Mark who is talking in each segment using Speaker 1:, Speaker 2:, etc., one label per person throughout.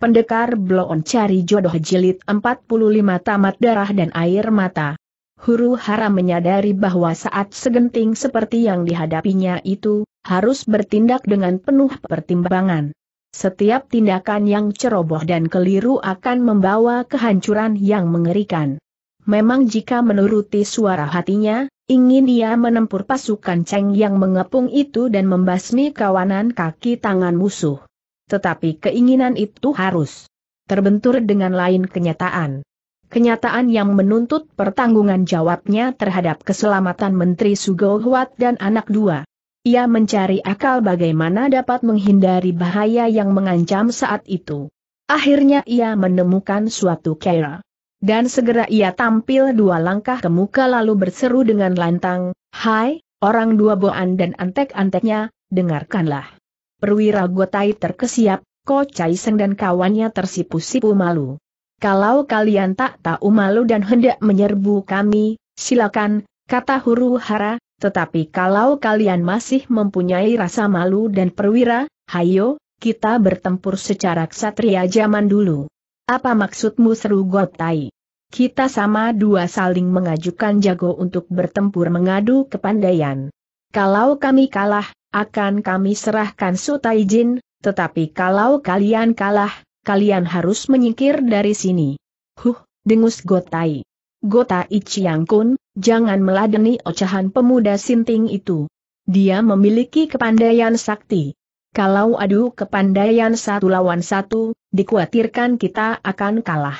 Speaker 1: Pendekar Bloon cari jodoh jilid 45 tamat darah dan air mata. Huru hara menyadari bahwa saat segenting seperti yang dihadapinya itu, harus bertindak dengan penuh pertimbangan. Setiap tindakan yang ceroboh dan keliru akan membawa kehancuran yang mengerikan. Memang jika menuruti suara hatinya, ingin dia menempur pasukan Cheng yang mengepung itu dan membasmi kawanan kaki tangan musuh. Tetapi keinginan itu harus terbentur dengan lain kenyataan. Kenyataan yang menuntut pertanggungan jawabnya terhadap keselamatan Menteri Sugohwat dan anak dua. Ia mencari akal bagaimana dapat menghindari bahaya yang mengancam saat itu. Akhirnya ia menemukan suatu kera. Dan segera ia tampil dua langkah ke muka lalu berseru dengan lantang, Hai, Orang dua boan dan antek-anteknya, dengarkanlah perwira Gotai terkesiap, Ko Chai Seng dan kawannya tersipu-sipu malu. Kalau kalian tak tahu malu dan hendak menyerbu kami, silakan, kata huru hara, tetapi kalau kalian masih mempunyai rasa malu dan perwira, hayo, kita bertempur secara ksatria zaman dulu. Apa maksudmu seru Gotai? Kita sama dua saling mengajukan jago untuk bertempur mengadu kepandaian. Kalau kami kalah, akan kami serahkan Sutai Jin, tetapi kalau kalian kalah, kalian harus menyingkir dari sini. Huh, dengus Gotai. Gotai Chiang Kun, jangan meladeni ocahan pemuda sinting itu. Dia memiliki kepandaian sakti. Kalau adu kepandaian satu lawan satu, dikhawatirkan kita akan kalah.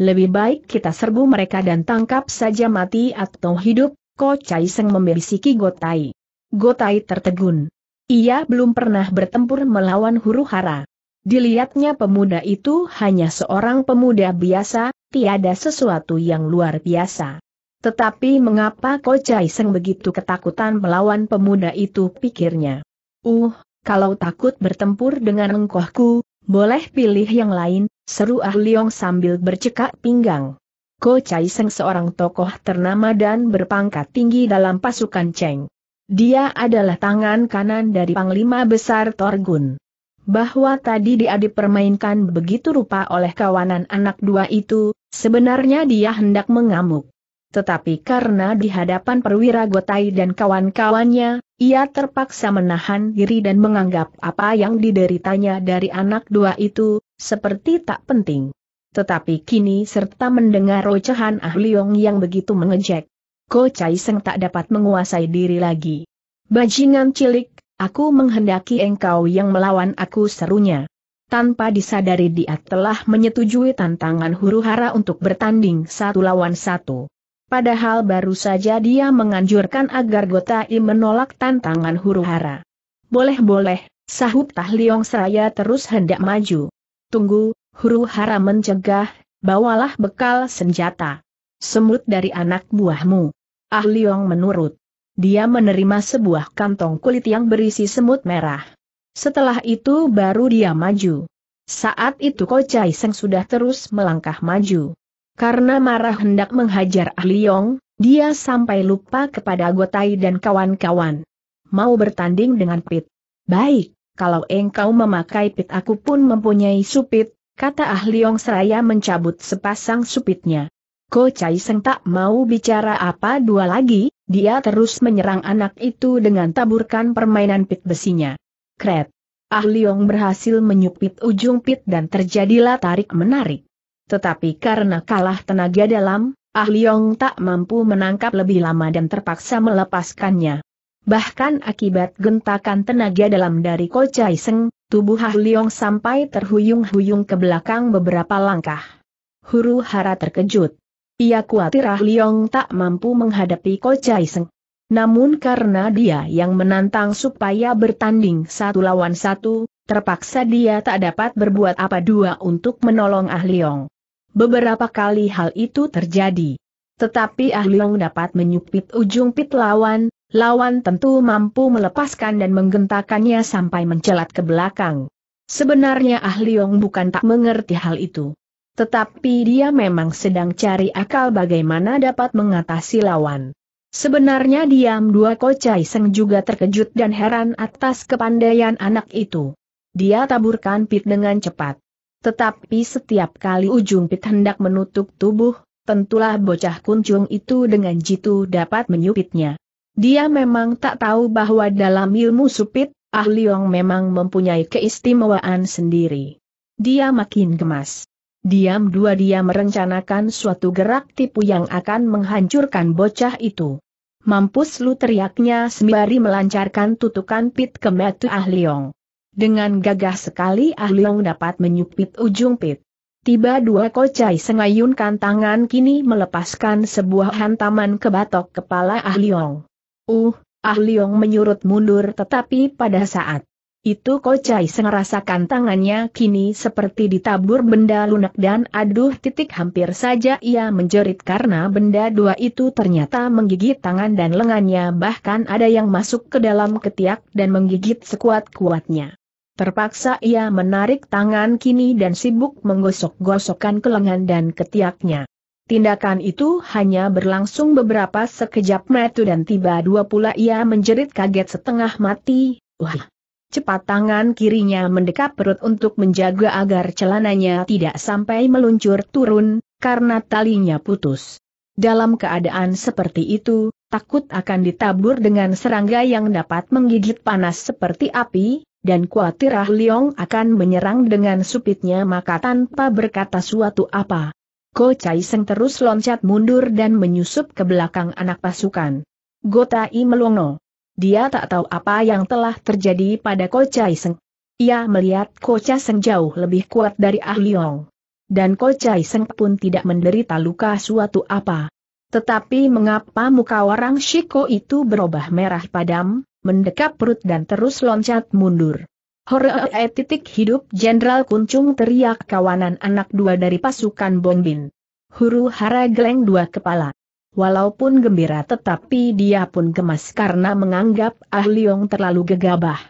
Speaker 1: Lebih baik kita serbu mereka dan tangkap saja mati atau hidup, Ko Chai Seng membisiki Gotai. Gotai tertegun. Ia belum pernah bertempur melawan huru hara. Dilihatnya pemuda itu hanya seorang pemuda biasa, tiada sesuatu yang luar biasa. Tetapi mengapa Ko Seng begitu ketakutan melawan pemuda itu pikirnya. Uh, kalau takut bertempur dengan engkohku, boleh pilih yang lain, seru Ah Liong sambil bercekak pinggang. Ko Seng seorang tokoh ternama dan berpangkat tinggi dalam pasukan Cheng. Dia adalah tangan kanan dari Panglima Besar Torgun. Bahwa tadi dia dipermainkan begitu rupa oleh kawanan anak dua itu, sebenarnya dia hendak mengamuk. Tetapi karena di hadapan perwira Gotai dan kawan-kawannya, ia terpaksa menahan diri dan menganggap apa yang dideritanya dari anak dua itu, seperti tak penting. Tetapi kini serta mendengar ocehan Ah yang begitu mengejek, Ko Chai Seng tak dapat menguasai diri lagi. Bajingan cilik, aku menghendaki engkau yang melawan aku serunya. Tanpa disadari dia telah menyetujui tantangan huru-hara untuk bertanding satu lawan satu. Padahal baru saja dia menganjurkan agar Gotai menolak tantangan huru-hara. Boleh-boleh, sahut Tah Liong Seraya terus hendak maju. Tunggu, huru-hara mencegah, bawalah bekal senjata. Semut dari anak buahmu. Ah Liong menurut. Dia menerima sebuah kantong kulit yang berisi semut merah. Setelah itu baru dia maju. Saat itu Ko Chai Seng sudah terus melangkah maju. Karena marah hendak menghajar Ah Liong, dia sampai lupa kepada Gotai dan kawan-kawan. Mau bertanding dengan Pit. Baik, kalau engkau memakai Pit aku pun mempunyai supit, kata Ah Liong seraya mencabut sepasang supitnya. Ko Chai Seng tak mau bicara apa dua lagi, dia terus menyerang anak itu dengan taburkan permainan pit besinya. Kret. Ah Leong berhasil menyupit ujung pit dan terjadilah tarik-menarik. Tetapi karena kalah tenaga dalam, Ah Leong tak mampu menangkap lebih lama dan terpaksa melepaskannya. Bahkan akibat gentakan tenaga dalam dari Ko Chai Seng, tubuh Ah Leong sampai terhuyung-huyung ke belakang beberapa langkah. Huru hara terkejut. Ia khawatir Ah Liong tak mampu menghadapi Ko Chai Seng. Namun karena dia yang menantang supaya bertanding satu lawan satu, terpaksa dia tak dapat berbuat apa dua untuk menolong Ah Liong. Beberapa kali hal itu terjadi. Tetapi Ah Liong dapat menyupit ujung pit lawan, lawan tentu mampu melepaskan dan menggentakannya sampai mencelat ke belakang. Sebenarnya Ah Liong bukan tak mengerti hal itu. Tetapi dia memang sedang cari akal bagaimana dapat mengatasi lawan. Sebenarnya diam dua kocai seng juga terkejut dan heran atas kepandaian anak itu. Dia taburkan pit dengan cepat. Tetapi setiap kali ujung pit hendak menutup tubuh, tentulah bocah kuncung itu dengan jitu dapat menyupitnya. Dia memang tak tahu bahwa dalam ilmu supit, Ah Liong memang mempunyai keistimewaan sendiri. Dia makin gemas. Diam-dua dia merencanakan suatu gerak tipu yang akan menghancurkan bocah itu. Mampus lu teriaknya sembari melancarkan tutukan pit ke metu Ah Leong. Dengan gagah sekali Ah Leong dapat menyupit ujung pit. Tiba dua kocai sengayunkan tangan kini melepaskan sebuah hantaman ke batok kepala Ah Leong. Uh, Ah Leong menyurut mundur tetapi pada saat itu Kocai sengerasakan tangannya kini seperti ditabur benda lunak dan aduh titik hampir saja ia menjerit karena benda dua itu ternyata menggigit tangan dan lengannya bahkan ada yang masuk ke dalam ketiak dan menggigit sekuat-kuatnya. Terpaksa ia menarik tangan kini dan sibuk menggosok-gosokkan ke lengan dan ketiaknya. Tindakan itu hanya berlangsung beberapa sekejap metu dan tiba dua pula ia menjerit kaget setengah mati, wah. Cepat tangan kirinya mendekap perut untuk menjaga agar celananya tidak sampai meluncur turun, karena talinya putus. Dalam keadaan seperti itu, takut akan ditabur dengan serangga yang dapat menggigit panas seperti api, dan khawatir Ah Leong akan menyerang dengan supitnya maka tanpa berkata suatu apa. Ko Chai Seng terus loncat mundur dan menyusup ke belakang anak pasukan. Gotai Melongo dia tak tahu apa yang telah terjadi pada Chai Seng. Ia melihat Chai Seng jauh lebih kuat dari Ah Liong. Dan Chai Seng pun tidak menderita luka suatu apa. Tetapi mengapa muka orang Shiko itu berubah merah padam, mendekap perut dan terus loncat mundur? Horee titik hidup Jenderal Kuncung teriak kawanan anak dua dari pasukan Bombin. Huru hara geleng dua kepala. Walaupun gembira tetapi dia pun gemas karena menganggap Ah Leong terlalu gegabah.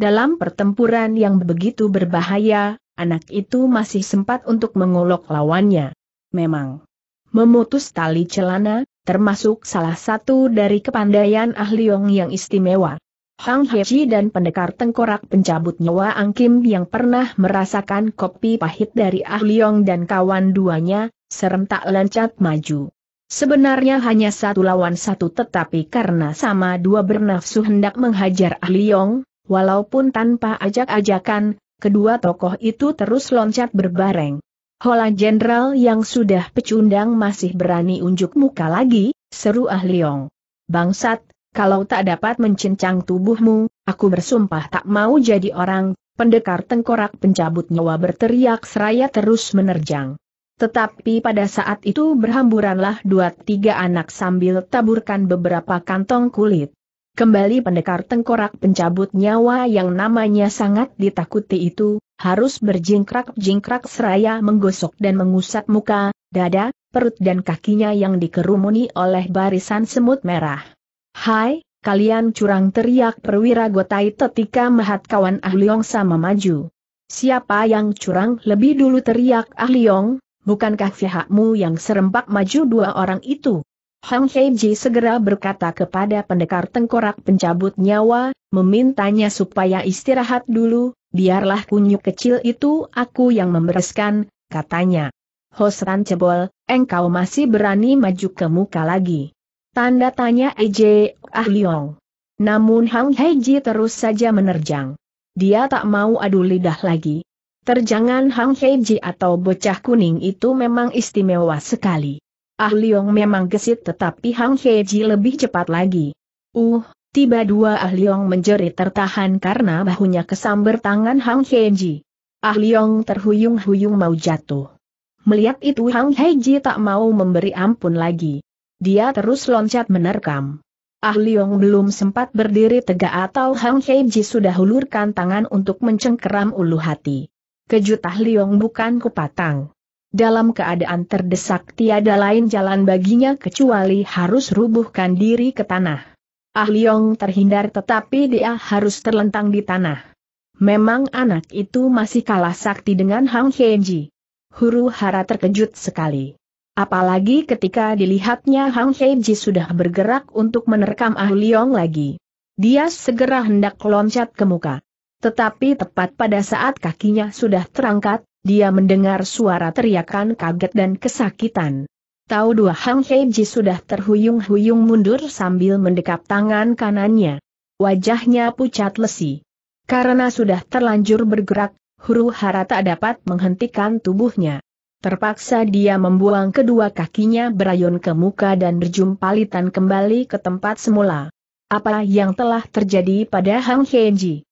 Speaker 1: Dalam pertempuran yang begitu berbahaya, anak itu masih sempat untuk mengolok lawannya. Memang, memutus tali celana, termasuk salah satu dari kepandaian Ah Leong yang istimewa. Hang Heji dan pendekar tengkorak pencabut nyawa Ang Kim yang pernah merasakan kopi pahit dari Ah Leong dan kawan duanya, serentak lancat maju. Sebenarnya hanya satu lawan satu tetapi karena sama dua bernafsu hendak menghajar ahli Yong, walaupun tanpa ajak-ajakan, kedua tokoh itu terus loncat berbareng. Hola jenderal yang sudah pecundang masih berani unjuk muka lagi, seru ahli Yong. Bangsat, kalau tak dapat mencincang tubuhmu, aku bersumpah tak mau jadi orang, pendekar tengkorak pencabut nyawa berteriak seraya terus menerjang tetapi pada saat itu berhamburanlah dua tiga anak sambil taburkan beberapa kantong kulit. Kembali pendekar tengkorak pencabut nyawa yang namanya sangat ditakuti itu, harus berjingkrak-jingkrak seraya menggosok dan mengusap muka, dada, perut dan kakinya yang dikerumuni oleh barisan semut merah. Hai, kalian curang teriak perwira gotai ketika mehat kawan Ah sama maju. Siapa yang curang lebih dulu teriak Ah bukankah pihakmu yang serempak maju dua orang itu? Hang Heiji segera berkata kepada pendekar tengkorak pencabut nyawa, memintanya supaya istirahat dulu, biarlah kunyuk kecil itu aku yang membereskan, katanya. Hosran cebol, engkau masih berani maju ke muka lagi. Tanda tanya EJ Ah Liong. Namun Hang Heiji terus saja menerjang. Dia tak mau adu lidah lagi, Terjangan Hang Heiji atau bocah kuning itu memang istimewa sekali. Ah Liong memang gesit tetapi Hang Heiji lebih cepat lagi. Uh, tiba dua Ah Liong menjerit tertahan karena bahunya kesambar tangan Hang Heiji. Ah Liong terhuyung-huyung mau jatuh. Melihat itu Hang Heiji tak mau memberi ampun lagi. Dia terus loncat menerkam. Ah Liong belum sempat berdiri tegak atau Hang Heiji sudah hulurkan tangan untuk mencengkeram ulu hati kejutah Liong bukan kupatang. Dalam keadaan terdesak tiada lain jalan baginya kecuali harus rubuhkan diri ke tanah. Ah Liong terhindar tetapi dia harus terlentang di tanah. Memang anak itu masih kalah sakti dengan Hang Heiji. Huru hara terkejut sekali. Apalagi ketika dilihatnya Hang Heiji sudah bergerak untuk menerkam Ah Liong lagi. Dia segera hendak loncat ke muka. Tetapi tepat pada saat kakinya sudah terangkat, dia mendengar suara teriakan kaget dan kesakitan. Tahu dua Hang Heiji sudah terhuyung-huyung mundur sambil mendekap tangan kanannya. Wajahnya pucat lesi. Karena sudah terlanjur bergerak, huru hara tak dapat menghentikan tubuhnya. Terpaksa dia membuang kedua kakinya berayun ke muka dan berjumpalitan kembali ke tempat semula. Apa yang telah terjadi pada Hang Heiji?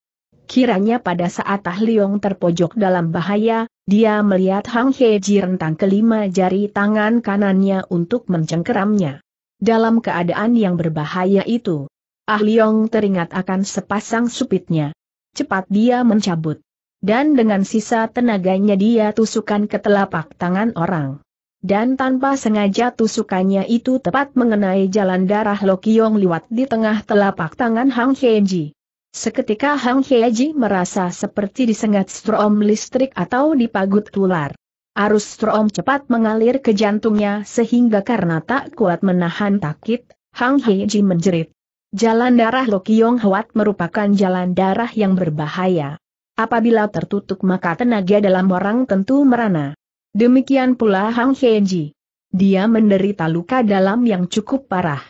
Speaker 1: Kiranya pada saat Ah Liong terpojok dalam bahaya, dia melihat Hang Ji rentang kelima jari tangan kanannya untuk mencengkeramnya. Dalam keadaan yang berbahaya itu, Ah Liong teringat akan sepasang supitnya. Cepat dia mencabut. Dan dengan sisa tenaganya dia tusukan ke telapak tangan orang. Dan tanpa sengaja tusukannya itu tepat mengenai jalan darah Lokiong liwat di tengah telapak tangan Hang Heji. Seketika Hang Heiji merasa seperti disengat strom listrik atau dipagut tular. Arus strom cepat mengalir ke jantungnya sehingga karena tak kuat menahan takit, Hang Heiji menjerit. Jalan darah Lokiong Hwat merupakan jalan darah yang berbahaya. Apabila tertutup maka tenaga dalam orang tentu merana. Demikian pula Hang Heiji. Dia menderita luka dalam yang cukup parah.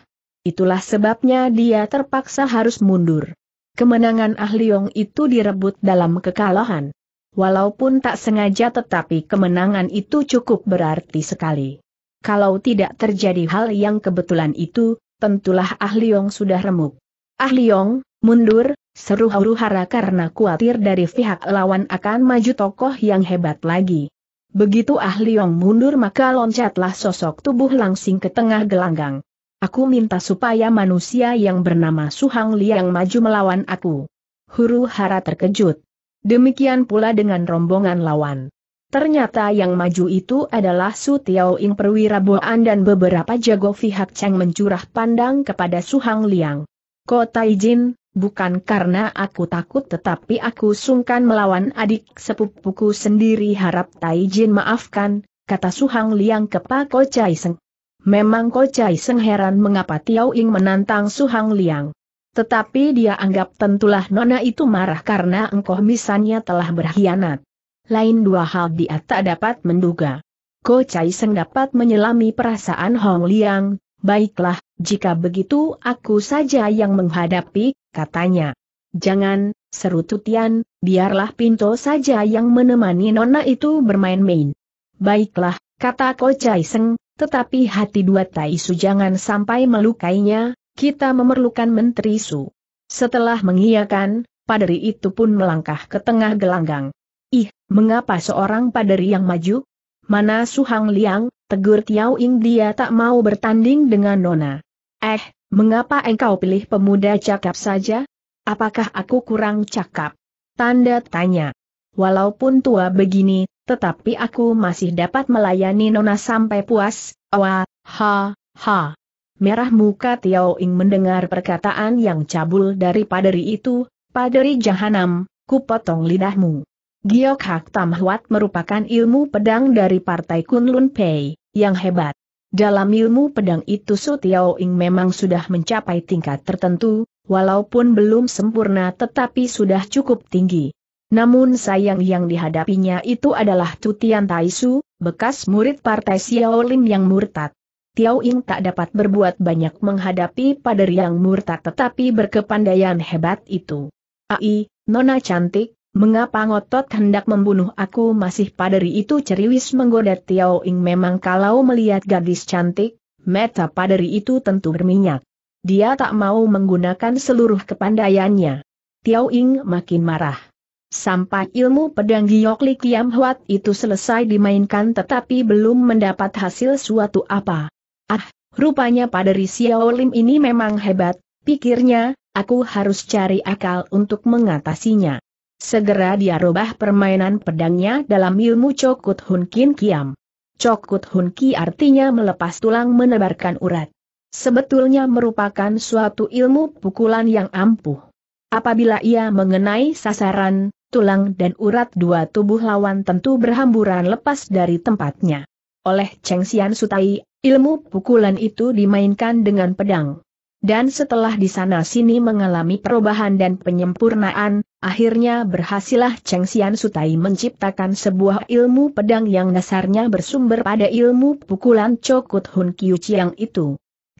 Speaker 1: Itulah sebabnya dia terpaksa harus mundur kemenangan Ahliong itu direbut dalam kekalahan. Walaupun tak sengaja tetapi kemenangan itu cukup berarti sekali. Kalau tidak terjadi hal yang kebetulan itu, tentulah Ahliong sudah remuk. Ahliong, mundur, seru huru hara karena khawatir dari pihak lawan akan maju tokoh yang hebat lagi. Begitu Ahliong mundur maka loncatlah sosok tubuh langsing ke tengah gelanggang. Aku minta supaya manusia yang bernama Suhang Liang maju melawan aku. Huru hara terkejut. Demikian pula dengan rombongan lawan. Ternyata yang maju itu adalah Su Tiao Ing perwira Boan dan beberapa jago pihak Cheng mencurah pandang kepada Suhang Liang. Kota izin, bukan karena aku takut tetapi aku sungkan melawan adik sepupuku sendiri harap Taijin maafkan, kata Suhang Liang ke Pak Kocai Seng. Memang Ko Chai Seng heran mengapa Tiao Ying menantang Su Hang Liang. Tetapi dia anggap tentulah Nona itu marah karena engkau misalnya telah berkhianat. Lain dua hal dia tak dapat menduga. Ko Chai Seng dapat menyelami perasaan Hong Liang, baiklah, jika begitu aku saja yang menghadapi, katanya. Jangan, seru Tutian, biarlah Pinto saja yang menemani Nona itu bermain-main. Baiklah, kata Ko Chai Seng, tetapi hati dua Tai Su jangan sampai melukainya, kita memerlukan Menteri Su. Setelah mengiyakan, paderi itu pun melangkah ke tengah gelanggang. Ih, mengapa seorang paderi yang maju? Mana Su Hang Liang, tegur Tiao Ing dia tak mau bertanding dengan Nona. Eh, mengapa engkau pilih pemuda cakap saja? Apakah aku kurang cakap? Tanda tanya. Walaupun tua begini, tetapi aku masih dapat melayani Nona sampai puas, wah, ha, ha. Merah muka Tiao Ing mendengar perkataan yang cabul dari paderi itu, paderi jahanam, kupotong lidahmu. Giok Hak Tam Huat merupakan ilmu pedang dari partai Kunlun Pei, yang hebat. Dalam ilmu pedang itu Su Tiao Ing memang sudah mencapai tingkat tertentu, walaupun belum sempurna tetapi sudah cukup tinggi. Namun sayang yang dihadapinya itu adalah Tutian Taisu, bekas murid partai Xiaolin yang murtad. Tiao Ying tak dapat berbuat banyak menghadapi pader yang murtad tetapi berkepandaian hebat itu. Ai, nona cantik, mengapa ngotot hendak membunuh aku masih paderi itu ceriwis menggoda Tiao Ying memang kalau melihat gadis cantik, mata paderi itu tentu berminyak. Dia tak mau menggunakan seluruh kepandaiannya. Tiao Ying makin marah. Sampai ilmu pedang Giok Li Kiam Huat itu selesai dimainkan tetapi belum mendapat hasil suatu apa. Ah, rupanya pada Xiao Lim ini memang hebat, pikirnya, aku harus cari akal untuk mengatasinya. Segera dia rubah permainan pedangnya dalam ilmu Cokut Hun Kin Kiam. Cokut Hun Ki artinya melepas tulang menebarkan urat. Sebetulnya merupakan suatu ilmu pukulan yang ampuh. Apabila ia mengenai sasaran, tulang dan urat dua tubuh lawan tentu berhamburan lepas dari tempatnya. Oleh Cheng Xian Sutai, ilmu pukulan itu dimainkan dengan pedang. Dan setelah di sana sini mengalami perubahan dan penyempurnaan, akhirnya berhasillah Cheng Xian Sutai menciptakan sebuah ilmu pedang yang dasarnya bersumber pada ilmu pukulan Cokut Hun Kiu Chiang itu.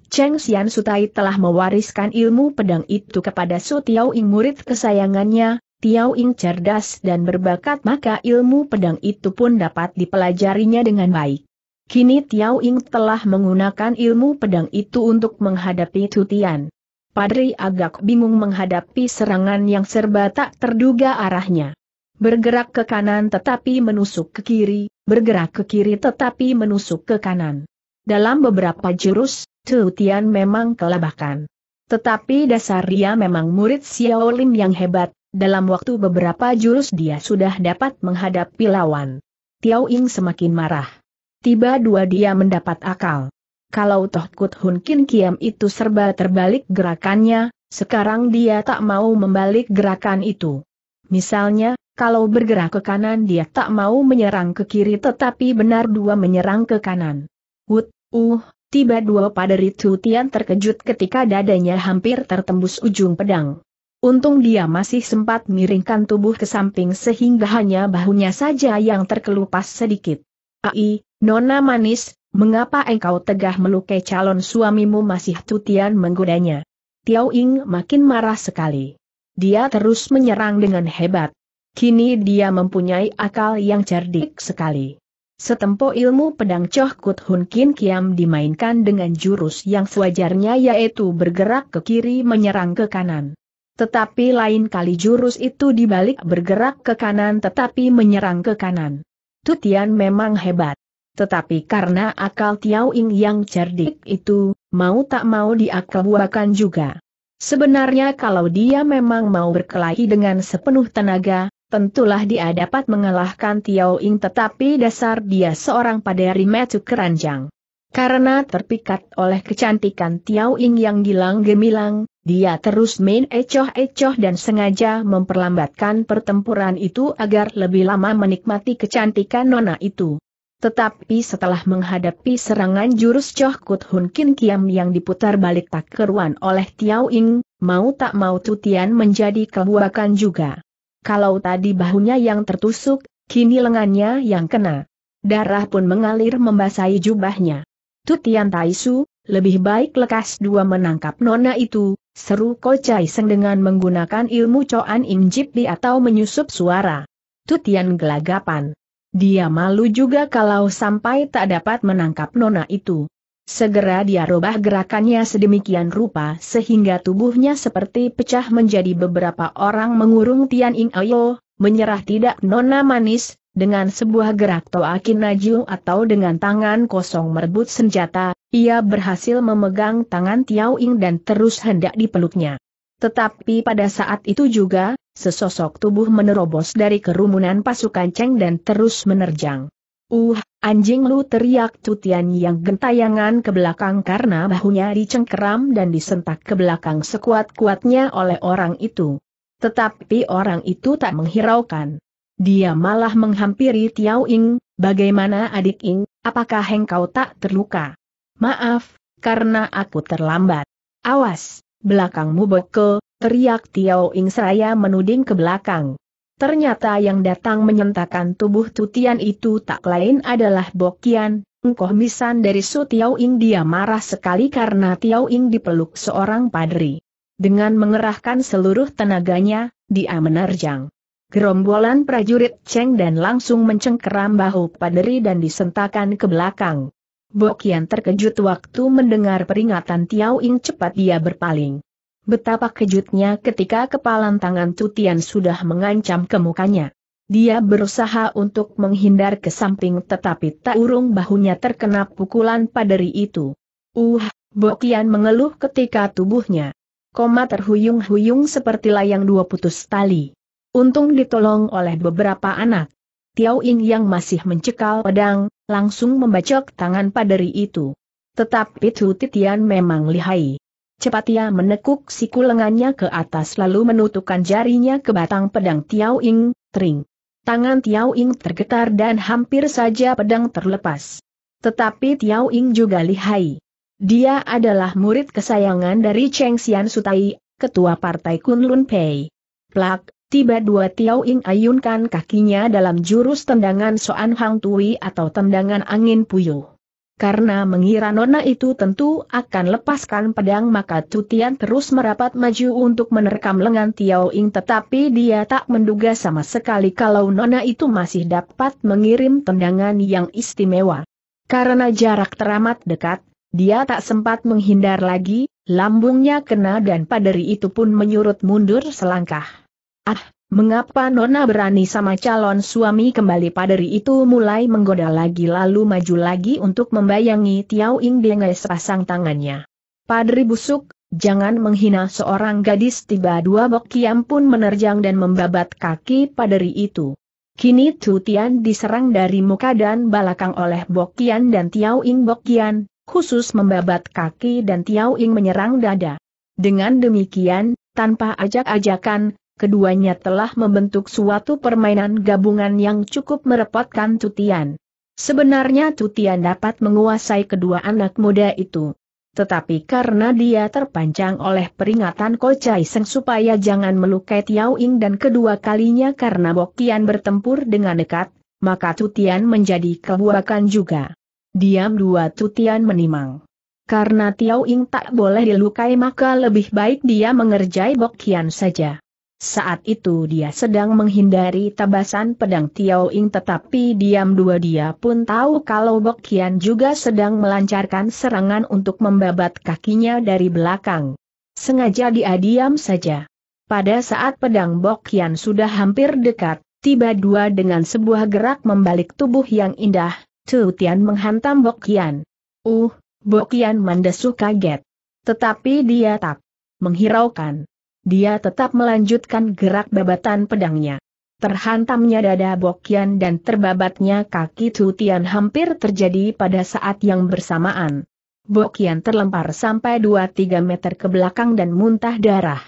Speaker 1: Cheng Xian Sutai telah mewariskan ilmu pedang itu kepada Su Tiao Ing murid kesayangannya, Tiau Ing cerdas dan berbakat maka ilmu pedang itu pun dapat dipelajarinya dengan baik. Kini Tiau Ing telah menggunakan ilmu pedang itu untuk menghadapi Tutian. Padri agak bingung menghadapi serangan yang serba tak terduga arahnya. Bergerak ke kanan tetapi menusuk ke kiri, bergerak ke kiri tetapi menusuk ke kanan. Dalam beberapa jurus, Tutian memang kelabakan. Tetapi dasar dia memang murid Xiaolin yang hebat, dalam waktu beberapa jurus dia sudah dapat menghadapi lawan. Tiao Ying semakin marah. Tiba dua dia mendapat akal. Kalau Toh Kut Hun Kin Kiam itu serba terbalik gerakannya, sekarang dia tak mau membalik gerakan itu. Misalnya, kalau bergerak ke kanan dia tak mau menyerang ke kiri tetapi benar dua menyerang ke kanan. Wut, uh, tiba dua pada Ritu Tian terkejut ketika dadanya hampir tertembus ujung pedang. Untung dia masih sempat miringkan tubuh ke samping sehingga hanya bahunya saja yang terkelupas sedikit. Ai, nona manis, mengapa engkau tegah melukai calon suamimu masih tutian menggodanya? Tiao Ying makin marah sekali. Dia terus menyerang dengan hebat. Kini dia mempunyai akal yang cerdik sekali. Setempo ilmu pedang Choh Kut Hun Kin Kiam dimainkan dengan jurus yang sewajarnya yaitu bergerak ke kiri menyerang ke kanan. Tetapi lain kali jurus itu dibalik bergerak ke kanan tetapi menyerang ke kanan. Tutian memang hebat. Tetapi karena akal Tiao Ing yang cerdik itu, mau tak mau diakabuakan juga. Sebenarnya kalau dia memang mau berkelahi dengan sepenuh tenaga, tentulah dia dapat mengalahkan Tiao Ing tetapi dasar dia seorang padari metu keranjang. Karena terpikat oleh kecantikan Tiao Ing yang gilang gemilang, dia terus main ecoh-ecoh dan sengaja memperlambatkan pertempuran itu agar lebih lama menikmati kecantikan nona itu. Tetapi setelah menghadapi serangan jurus Choh Kut Hun Kin Kiam yang diputar balik tak keruan oleh Tiao Ing, mau tak mau Tutian menjadi kebuakan juga. Kalau tadi bahunya yang tertusuk, kini lengannya yang kena. Darah pun mengalir membasahi jubahnya. Tutian Taisu, lebih baik lekas dua menangkap nona itu, seru Kocai Seng dengan menggunakan ilmu Coan Jip di atau menyusup suara. Tutian gelagapan. Dia malu juga kalau sampai tak dapat menangkap nona itu. Segera dia robah gerakannya sedemikian rupa sehingga tubuhnya seperti pecah menjadi beberapa orang mengurung Tian Ing Ayo, menyerah tidak nona manis, dengan sebuah gerak toakin naju atau dengan tangan kosong merebut senjata, ia berhasil memegang tangan Tiao Ying dan terus hendak dipeluknya. Tetapi pada saat itu juga, sesosok tubuh menerobos dari kerumunan pasukan Cheng dan terus menerjang. Uh, anjing lu teriak Tutian yang gentayangan ke belakang karena bahunya dicengkeram dan disentak ke belakang sekuat-kuatnya oleh orang itu. Tetapi orang itu tak menghiraukan. Dia malah menghampiri Tiao Ying, bagaimana adik Ying, apakah engkau tak terluka? Maaf, karena aku terlambat. Awas, belakangmu beko, teriak Tiao Ing seraya menuding ke belakang. Ternyata yang datang menyentakan tubuh Tutian itu tak lain adalah Bokian, engkoh misan dari Su Tiao Ing dia marah sekali karena Tiao Ing dipeluk seorang padri. Dengan mengerahkan seluruh tenaganya, dia menerjang. Gerombolan prajurit Cheng dan langsung mencengkeram bahu padri dan disentakan ke belakang. Bokian terkejut waktu mendengar peringatan Tiao Ing cepat dia berpaling. Betapa kejutnya ketika kepalan tangan Tutian sudah mengancam ke mukanya. Dia berusaha untuk menghindar ke samping tetapi tak urung bahunya terkena pukulan paderi itu. Uh, Bokian mengeluh ketika tubuhnya. Koma terhuyung-huyung seperti layang dua putus tali. Untung ditolong oleh beberapa anak. Tiao Ing yang masih mencekal pedang, langsung membacok tangan paderi itu. Tetapi tu Titian memang lihai. Cepat ia menekuk siku lengannya ke atas lalu menutupkan jarinya ke batang pedang Tiao Ing, tering. Tangan Tiao Ing tergetar dan hampir saja pedang terlepas. Tetapi Tiao Ing juga lihai. Dia adalah murid kesayangan dari Cheng Xian Sutai, ketua partai Kunlun Pei. Plak, Tiba dua Tiao Ing ayunkan kakinya dalam jurus tendangan Soan Hang Tui atau tendangan angin puyuh. Karena mengira nona itu tentu akan lepaskan pedang maka Tutian terus merapat maju untuk menerkam lengan Tiao Ing tetapi dia tak menduga sama sekali kalau nona itu masih dapat mengirim tendangan yang istimewa. Karena jarak teramat dekat, dia tak sempat menghindar lagi, lambungnya kena dan paderi itu pun menyurut mundur selangkah. Ah, mengapa Nona berani sama calon suami kembali paderi itu mulai menggoda lagi lalu maju lagi untuk membayangi Tiao Ing dengan sepasang tangannya. Padri busuk, jangan menghina seorang gadis tiba dua bok kiam pun menerjang dan membabat kaki paderi itu. Kini Tu Tian diserang dari muka dan balakang oleh Bokian dan Tiao Ing Bokian, khusus membabat kaki dan Tiao Ing menyerang dada. Dengan demikian, tanpa ajak-ajakan, keduanya telah membentuk suatu permainan gabungan yang cukup merepotkan Tutian. Sebenarnya Tutian dapat menguasai kedua anak muda itu. Tetapi karena dia terpancang oleh peringatan Kocai Seng supaya jangan melukai Tiao Ing dan kedua kalinya karena Bokian bertempur dengan dekat, maka Tutian menjadi kebuakan juga. Diam dua Tutian menimang. Karena Tiao Ing tak boleh dilukai maka lebih baik dia mengerjai Bokian saja. Saat itu dia sedang menghindari tabasan pedang Tiao Ing tetapi diam dua dia pun tahu kalau Bokian juga sedang melancarkan serangan untuk membabat kakinya dari belakang. Sengaja dia diam saja. Pada saat pedang Bokian sudah hampir dekat, tiba dua dengan sebuah gerak membalik tubuh yang indah, Tu Tian menghantam Bokian. Uh, Bokian mendesuk kaget. Tetapi dia tak menghiraukan dia tetap melanjutkan gerak babatan pedangnya. Terhantamnya dada Bokian dan terbabatnya kaki Tutian hampir terjadi pada saat yang bersamaan. Bokian terlempar sampai 2-3 meter ke belakang dan muntah darah.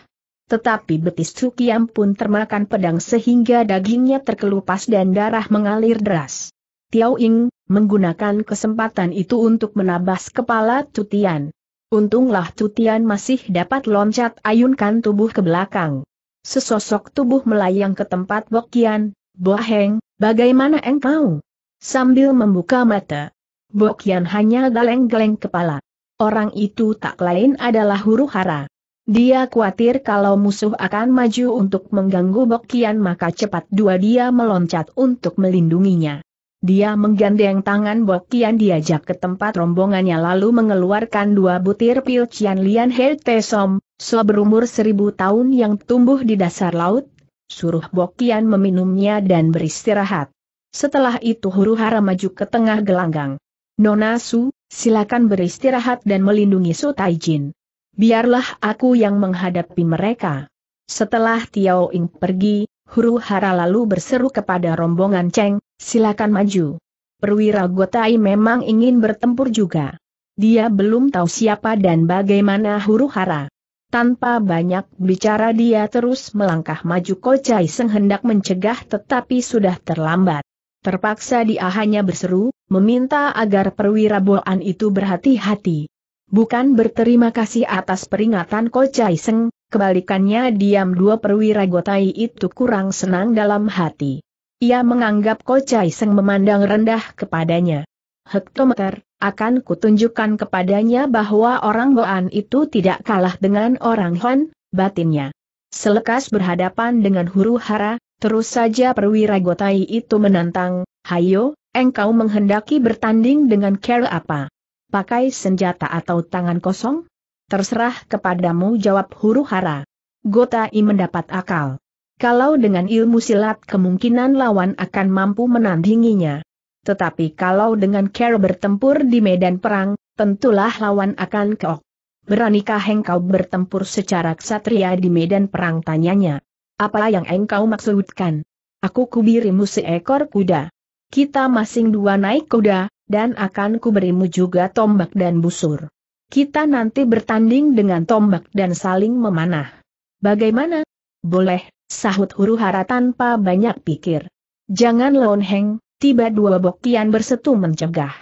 Speaker 1: Tetapi betis Tukiam pun termakan pedang sehingga dagingnya terkelupas dan darah mengalir deras. Tiao Ing, menggunakan kesempatan itu untuk menabas kepala Tutian. Untunglah Tutian masih dapat loncat ayunkan tubuh ke belakang. Sesosok tubuh melayang ke tempat Bokian, Boheng, bagaimana engkau? Sambil membuka mata, Bokian hanya galeng-galeng kepala. Orang itu tak lain adalah huru hara. Dia khawatir kalau musuh akan maju untuk mengganggu Bokian maka cepat dua dia meloncat untuk melindunginya. Dia menggandeng tangan Bokian diajak ke tempat rombongannya lalu mengeluarkan dua butir pil Cian Lian He Te so berumur seribu tahun yang tumbuh di dasar laut, suruh Bokian meminumnya dan beristirahat. Setelah itu huru hara maju ke tengah gelanggang. Nona Su, silakan beristirahat dan melindungi Su Taijin. Biarlah aku yang menghadapi mereka. Setelah Tiao Ing pergi, Huru Hara lalu berseru kepada rombongan Cheng, silakan maju. Perwira Gotai memang ingin bertempur juga. Dia belum tahu siapa dan bagaimana Huru Hara. Tanpa banyak bicara dia terus melangkah maju Kocai Seng hendak mencegah tetapi sudah terlambat. Terpaksa dia hanya berseru, meminta agar perwira Boan itu berhati-hati. Bukan berterima kasih atas peringatan Chai Seng, kebalikannya diam dua perwira Gotai itu kurang senang dalam hati. Ia menganggap Chai Seng memandang rendah kepadanya. Hektometer, akan kutunjukkan kepadanya bahwa orang Goan itu tidak kalah dengan orang Han, batinnya. Selekas berhadapan dengan huru hara, terus saja perwira Gotai itu menantang, Hayo, engkau menghendaki bertanding dengan care apa? pakai senjata atau tangan kosong? Terserah kepadamu jawab huru hara. Gotai mendapat akal. Kalau dengan ilmu silat kemungkinan lawan akan mampu menandinginya. Tetapi kalau dengan cara bertempur di medan perang, tentulah lawan akan keok. Beranikah engkau bertempur secara ksatria di medan perang tanyanya? Apa yang engkau maksudkan? Aku kubirimu seekor kuda. Kita masing dua naik kuda, dan akan kuberimu juga tombak dan busur. Kita nanti bertanding dengan tombak dan saling memanah. Bagaimana? Boleh, sahut huru hara tanpa banyak pikir. Jangan lonheng, tiba dua boktian bersetu mencegah.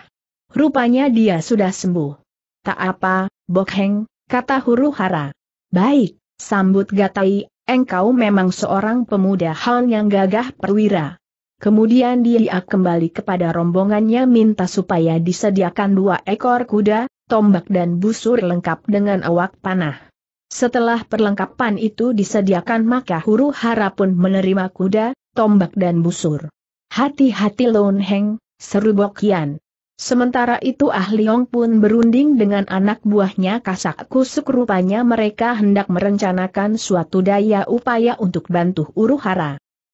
Speaker 1: Rupanya dia sudah sembuh. Tak apa, bokheng, kata huru hara. Baik, sambut Gatai, engkau memang seorang pemuda hal yang gagah perwira. Kemudian dia kembali kepada rombongannya minta supaya disediakan dua ekor kuda, tombak dan busur lengkap dengan awak panah. Setelah perlengkapan itu disediakan maka huru hara pun menerima kuda, tombak dan busur. Hati-hati Lon Heng, seru Bokian. Sementara itu Ah Leong pun berunding dengan anak buahnya kasak kusuk rupanya mereka hendak merencanakan suatu daya upaya untuk bantu huru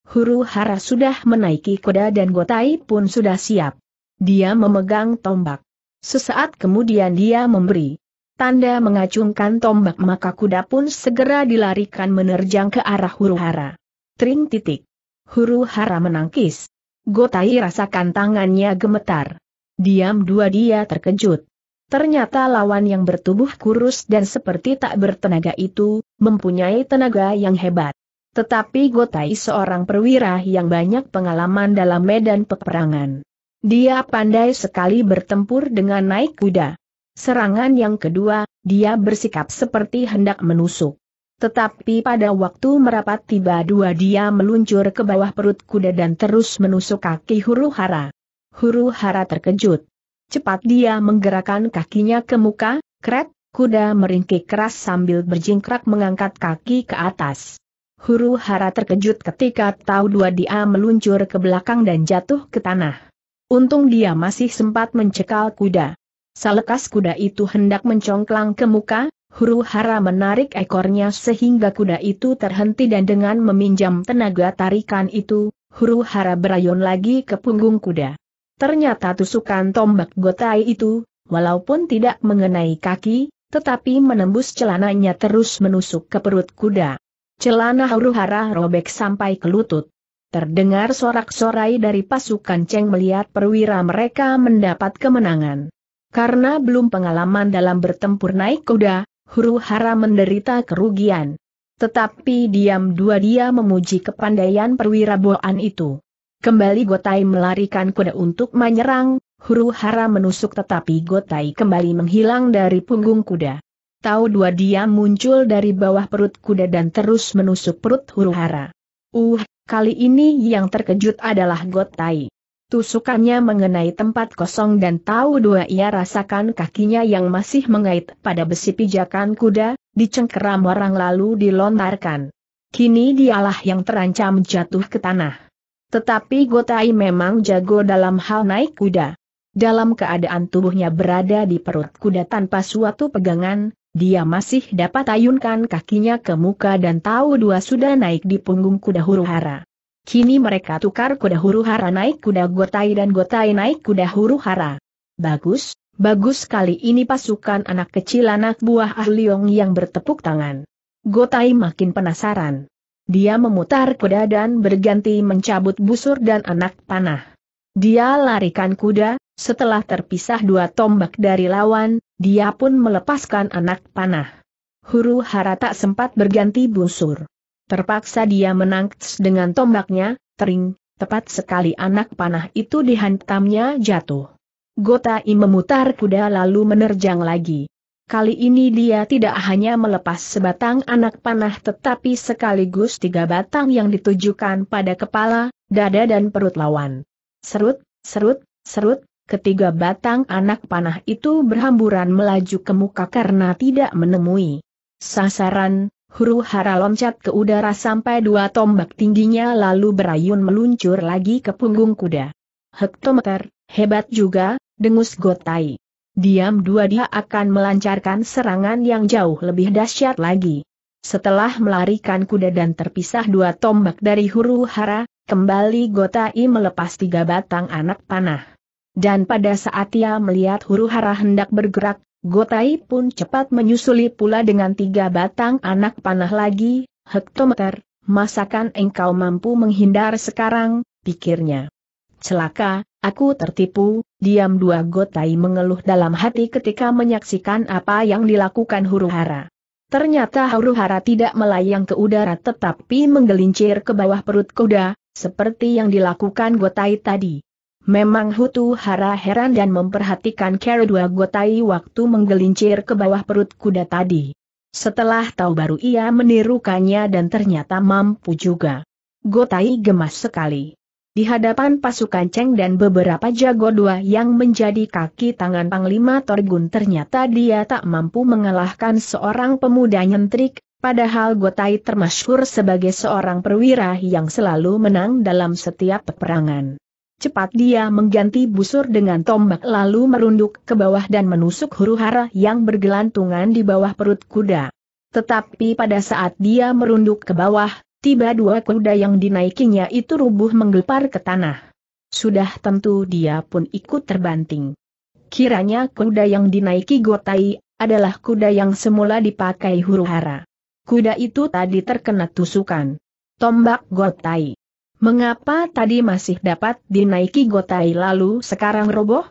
Speaker 1: huru hara sudah menaiki kuda dan Gotai pun sudah siap. Dia memegang tombak. Sesaat kemudian dia memberi tanda mengacungkan tombak maka kuda pun segera dilarikan menerjang ke arah huru hara. Tring titik. Huru hara menangkis. Gotai rasakan tangannya gemetar. Diam dua dia terkejut. Ternyata lawan yang bertubuh kurus dan seperti tak bertenaga itu, mempunyai tenaga yang hebat. Tetapi Gotai seorang perwira yang banyak pengalaman dalam medan peperangan. Dia pandai sekali bertempur dengan naik kuda. Serangan yang kedua, dia bersikap seperti hendak menusuk. Tetapi pada waktu merapat tiba dua dia meluncur ke bawah perut kuda dan terus menusuk kaki huru hara. Huru hara terkejut. Cepat dia menggerakkan kakinya ke muka, kret, kuda meringkik keras sambil berjingkrak mengangkat kaki ke atas. Huru hara terkejut ketika tahu dua dia meluncur ke belakang dan jatuh ke tanah. Untung dia masih sempat mencekal kuda. Selekas kuda itu hendak mencongklang ke muka, huru hara menarik ekornya sehingga kuda itu terhenti dan dengan meminjam tenaga tarikan itu, huru hara berayun lagi ke punggung kuda. Ternyata tusukan tombak gotai itu, walaupun tidak mengenai kaki, tetapi menembus celananya terus menusuk ke perut kuda. Celana huru-hara robek sampai ke lutut. Terdengar sorak-sorai dari pasukan Cheng melihat perwira mereka mendapat kemenangan. Karena belum pengalaman dalam bertempur naik kuda, huru-hara menderita kerugian. Tetapi diam dua dia memuji kepandaian perwira Boan itu. Kembali Gotai melarikan kuda untuk menyerang, huru hara menusuk tetapi Gotai kembali menghilang dari punggung kuda tahu dua dia muncul dari bawah perut kuda dan terus menusuk perut huru hara. Uh, kali ini yang terkejut adalah Gotai. Tusukannya mengenai tempat kosong dan tahu dua ia rasakan kakinya yang masih mengait pada besi pijakan kuda, dicengkeram orang lalu dilontarkan. Kini dialah yang terancam jatuh ke tanah. Tetapi Gotai memang jago dalam hal naik kuda. Dalam keadaan tubuhnya berada di perut kuda tanpa suatu pegangan, dia masih dapat ayunkan kakinya ke muka dan tahu dua sudah naik di punggung kuda huru-hara. Kini mereka tukar kuda huru-hara naik kuda gotai dan gotai naik kuda huru-hara. Bagus, bagus kali ini pasukan anak kecil anak buah ahliong yang bertepuk tangan. Gotai makin penasaran. Dia memutar kuda dan berganti mencabut busur dan anak panah. Dia larikan kuda, setelah terpisah dua tombak dari lawan, dia pun melepaskan anak panah. Huru hara tak sempat berganti busur. Terpaksa dia menangkis dengan tombaknya, tering, tepat sekali anak panah itu dihantamnya jatuh. Gotai memutar kuda lalu menerjang lagi. Kali ini dia tidak hanya melepas sebatang anak panah tetapi sekaligus tiga batang yang ditujukan pada kepala, dada dan perut lawan. Serut, serut, serut, Ketiga batang anak panah itu berhamburan melaju ke muka karena tidak menemui sasaran, huru hara loncat ke udara sampai dua tombak tingginya lalu berayun meluncur lagi ke punggung kuda. Hektometer, hebat juga, dengus Gotai. Diam dua dia akan melancarkan serangan yang jauh lebih dahsyat lagi. Setelah melarikan kuda dan terpisah dua tombak dari huru hara, kembali Gotai melepas tiga batang anak panah. Dan pada saat ia melihat huru hara hendak bergerak, Gotai pun cepat menyusuli pula dengan tiga batang anak panah lagi, hektometer, masakan engkau mampu menghindar sekarang, pikirnya. Celaka, aku tertipu, diam dua Gotai mengeluh dalam hati ketika menyaksikan apa yang dilakukan huru hara. Ternyata huru-hara tidak melayang ke udara tetapi menggelincir ke bawah perut kuda, seperti yang dilakukan Gotai tadi. Memang Hutu Hara heran dan memperhatikan cara dua gotai waktu menggelincir ke bawah perut kuda tadi. Setelah tahu baru ia menirukannya dan ternyata mampu juga. Gotai gemas sekali. Di hadapan pasukan Cheng dan beberapa jago dua yang menjadi kaki tangan Panglima Torgun ternyata dia tak mampu mengalahkan seorang pemuda nyentrik, padahal Gotai termasyhur sebagai seorang perwira yang selalu menang dalam setiap peperangan. Cepat dia mengganti busur dengan tombak lalu merunduk ke bawah dan menusuk huru hara yang bergelantungan di bawah perut kuda. Tetapi pada saat dia merunduk ke bawah, tiba dua kuda yang dinaikinya itu rubuh menggelepar ke tanah. Sudah tentu dia pun ikut terbanting. Kiranya kuda yang dinaiki Gotai adalah kuda yang semula dipakai huru hara. Kuda itu tadi terkena tusukan. Tombak Gotai. Mengapa tadi masih dapat dinaiki Gotai lalu sekarang roboh?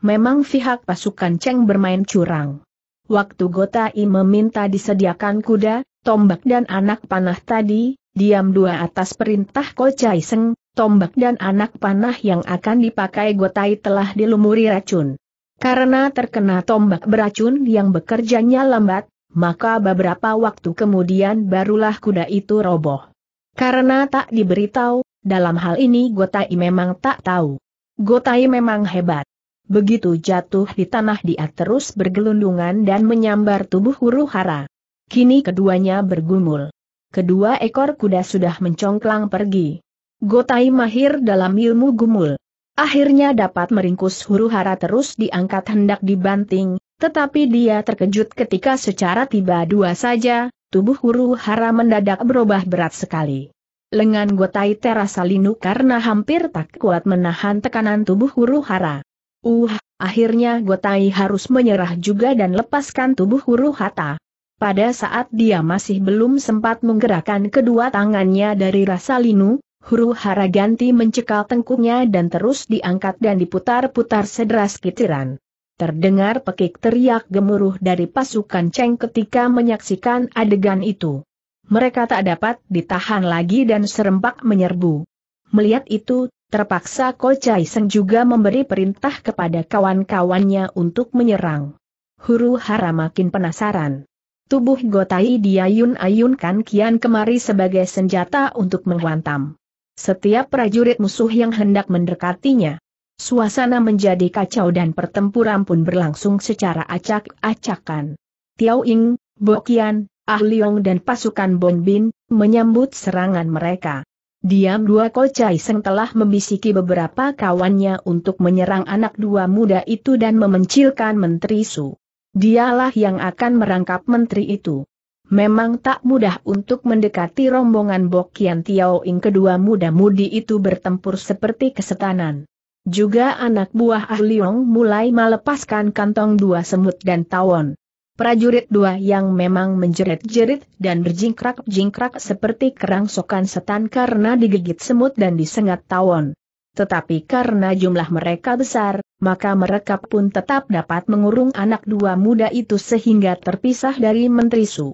Speaker 1: Memang pihak pasukan Cheng bermain curang. Waktu Gotai meminta disediakan kuda, tombak dan anak panah tadi, diam dua atas perintah Chai Seng, tombak dan anak panah yang akan dipakai Gotai telah dilumuri racun. Karena terkena tombak beracun yang bekerjanya lambat, maka beberapa waktu kemudian barulah kuda itu roboh. Karena tak diberitahu, dalam hal ini Gotai memang tak tahu. Gotai memang hebat. Begitu jatuh di tanah dia terus bergelundungan dan menyambar tubuh huru hara. Kini keduanya bergumul. Kedua ekor kuda sudah mencongklang pergi. Gotai mahir dalam ilmu gumul. Akhirnya dapat meringkus huru hara terus diangkat hendak dibanting, tetapi dia terkejut ketika secara tiba dua saja, tubuh huru hara mendadak berubah berat sekali. Lengan Gotai terasa linu karena hampir tak kuat menahan tekanan tubuh huru hara. Uh, akhirnya Gotai harus menyerah juga dan lepaskan tubuh huru hata. Pada saat dia masih belum sempat menggerakkan kedua tangannya dari rasa linu, huru hara ganti mencekal tengkuknya dan terus diangkat dan diputar-putar sederas kitiran. Terdengar pekik teriak gemuruh dari pasukan Cheng ketika menyaksikan adegan itu. Mereka tak dapat ditahan lagi dan serempak menyerbu. Melihat itu, terpaksa Ko Chai Seng juga memberi perintah kepada kawan-kawannya untuk menyerang. Huru Hara makin penasaran. Tubuh Gotai diayun-ayunkan kian kemari sebagai senjata untuk menghantam. Setiap prajurit musuh yang hendak mendekatinya, Suasana menjadi kacau dan pertempuran pun berlangsung secara acak-acakan. Tiao Ying, Bokian, Ah Liong dan pasukan Bon Bin menyambut serangan mereka. Diam dua Kocai Seng telah membisiki beberapa kawannya untuk menyerang anak dua muda itu dan memencilkan Menteri Su. Dialah yang akan merangkap Menteri itu. Memang tak mudah untuk mendekati rombongan Bokian Tiao Ing kedua muda-mudi itu bertempur seperti kesetanan. Juga anak buah Ahliong mulai melepaskan kantong dua semut dan tawon. Prajurit dua yang memang menjerit-jerit dan berjingkrak-jingkrak seperti kerangsokan setan karena digigit semut dan disengat tawon. Tetapi karena jumlah mereka besar, maka mereka pun tetap dapat mengurung anak dua muda itu sehingga terpisah dari Menteri Su.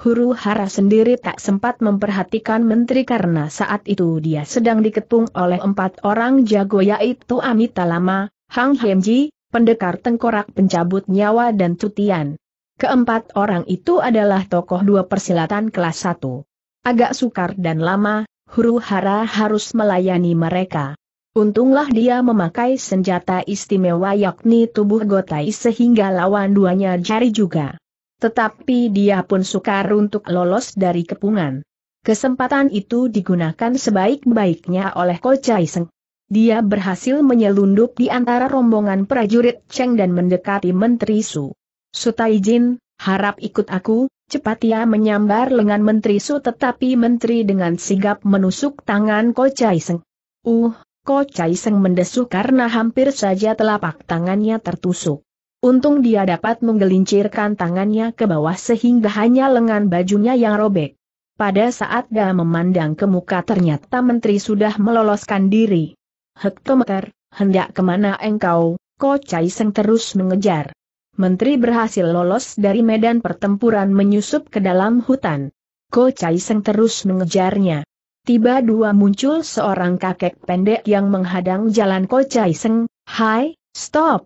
Speaker 1: Huru Hara sendiri tak sempat memperhatikan menteri karena saat itu dia sedang diketung oleh empat orang jago yaitu Amita Lama, Hang Hemji, pendekar tengkorak pencabut nyawa dan Tutian. Keempat orang itu adalah tokoh dua persilatan kelas satu. Agak sukar dan lama, Huru Hara harus melayani mereka. Untunglah dia memakai senjata istimewa yakni tubuh gotai sehingga lawan duanya jari juga. Tetapi dia pun sukar untuk lolos dari kepungan. Kesempatan itu digunakan sebaik-baiknya oleh Ko Chai Seng. Dia berhasil menyelundup di antara rombongan prajurit Cheng dan mendekati Menteri Su. Su Taijin, harap ikut aku, cepat ia menyambar lengan Menteri Su tetapi Menteri dengan sigap menusuk tangan Ko Chai Seng. Uh, Ko Chai Seng mendesuh karena hampir saja telapak tangannya tertusuk. Untung dia dapat menggelincirkan tangannya ke bawah sehingga hanya lengan bajunya yang robek. Pada saat dia memandang ke muka ternyata menteri sudah meloloskan diri. Hektometer, hendak kemana engkau, Ko Chai Seng terus mengejar. Menteri berhasil lolos dari medan pertempuran menyusup ke dalam hutan. Ko Chai Seng terus mengejarnya. Tiba dua muncul seorang kakek pendek yang menghadang jalan Ko Chai Seng, Hai, stop!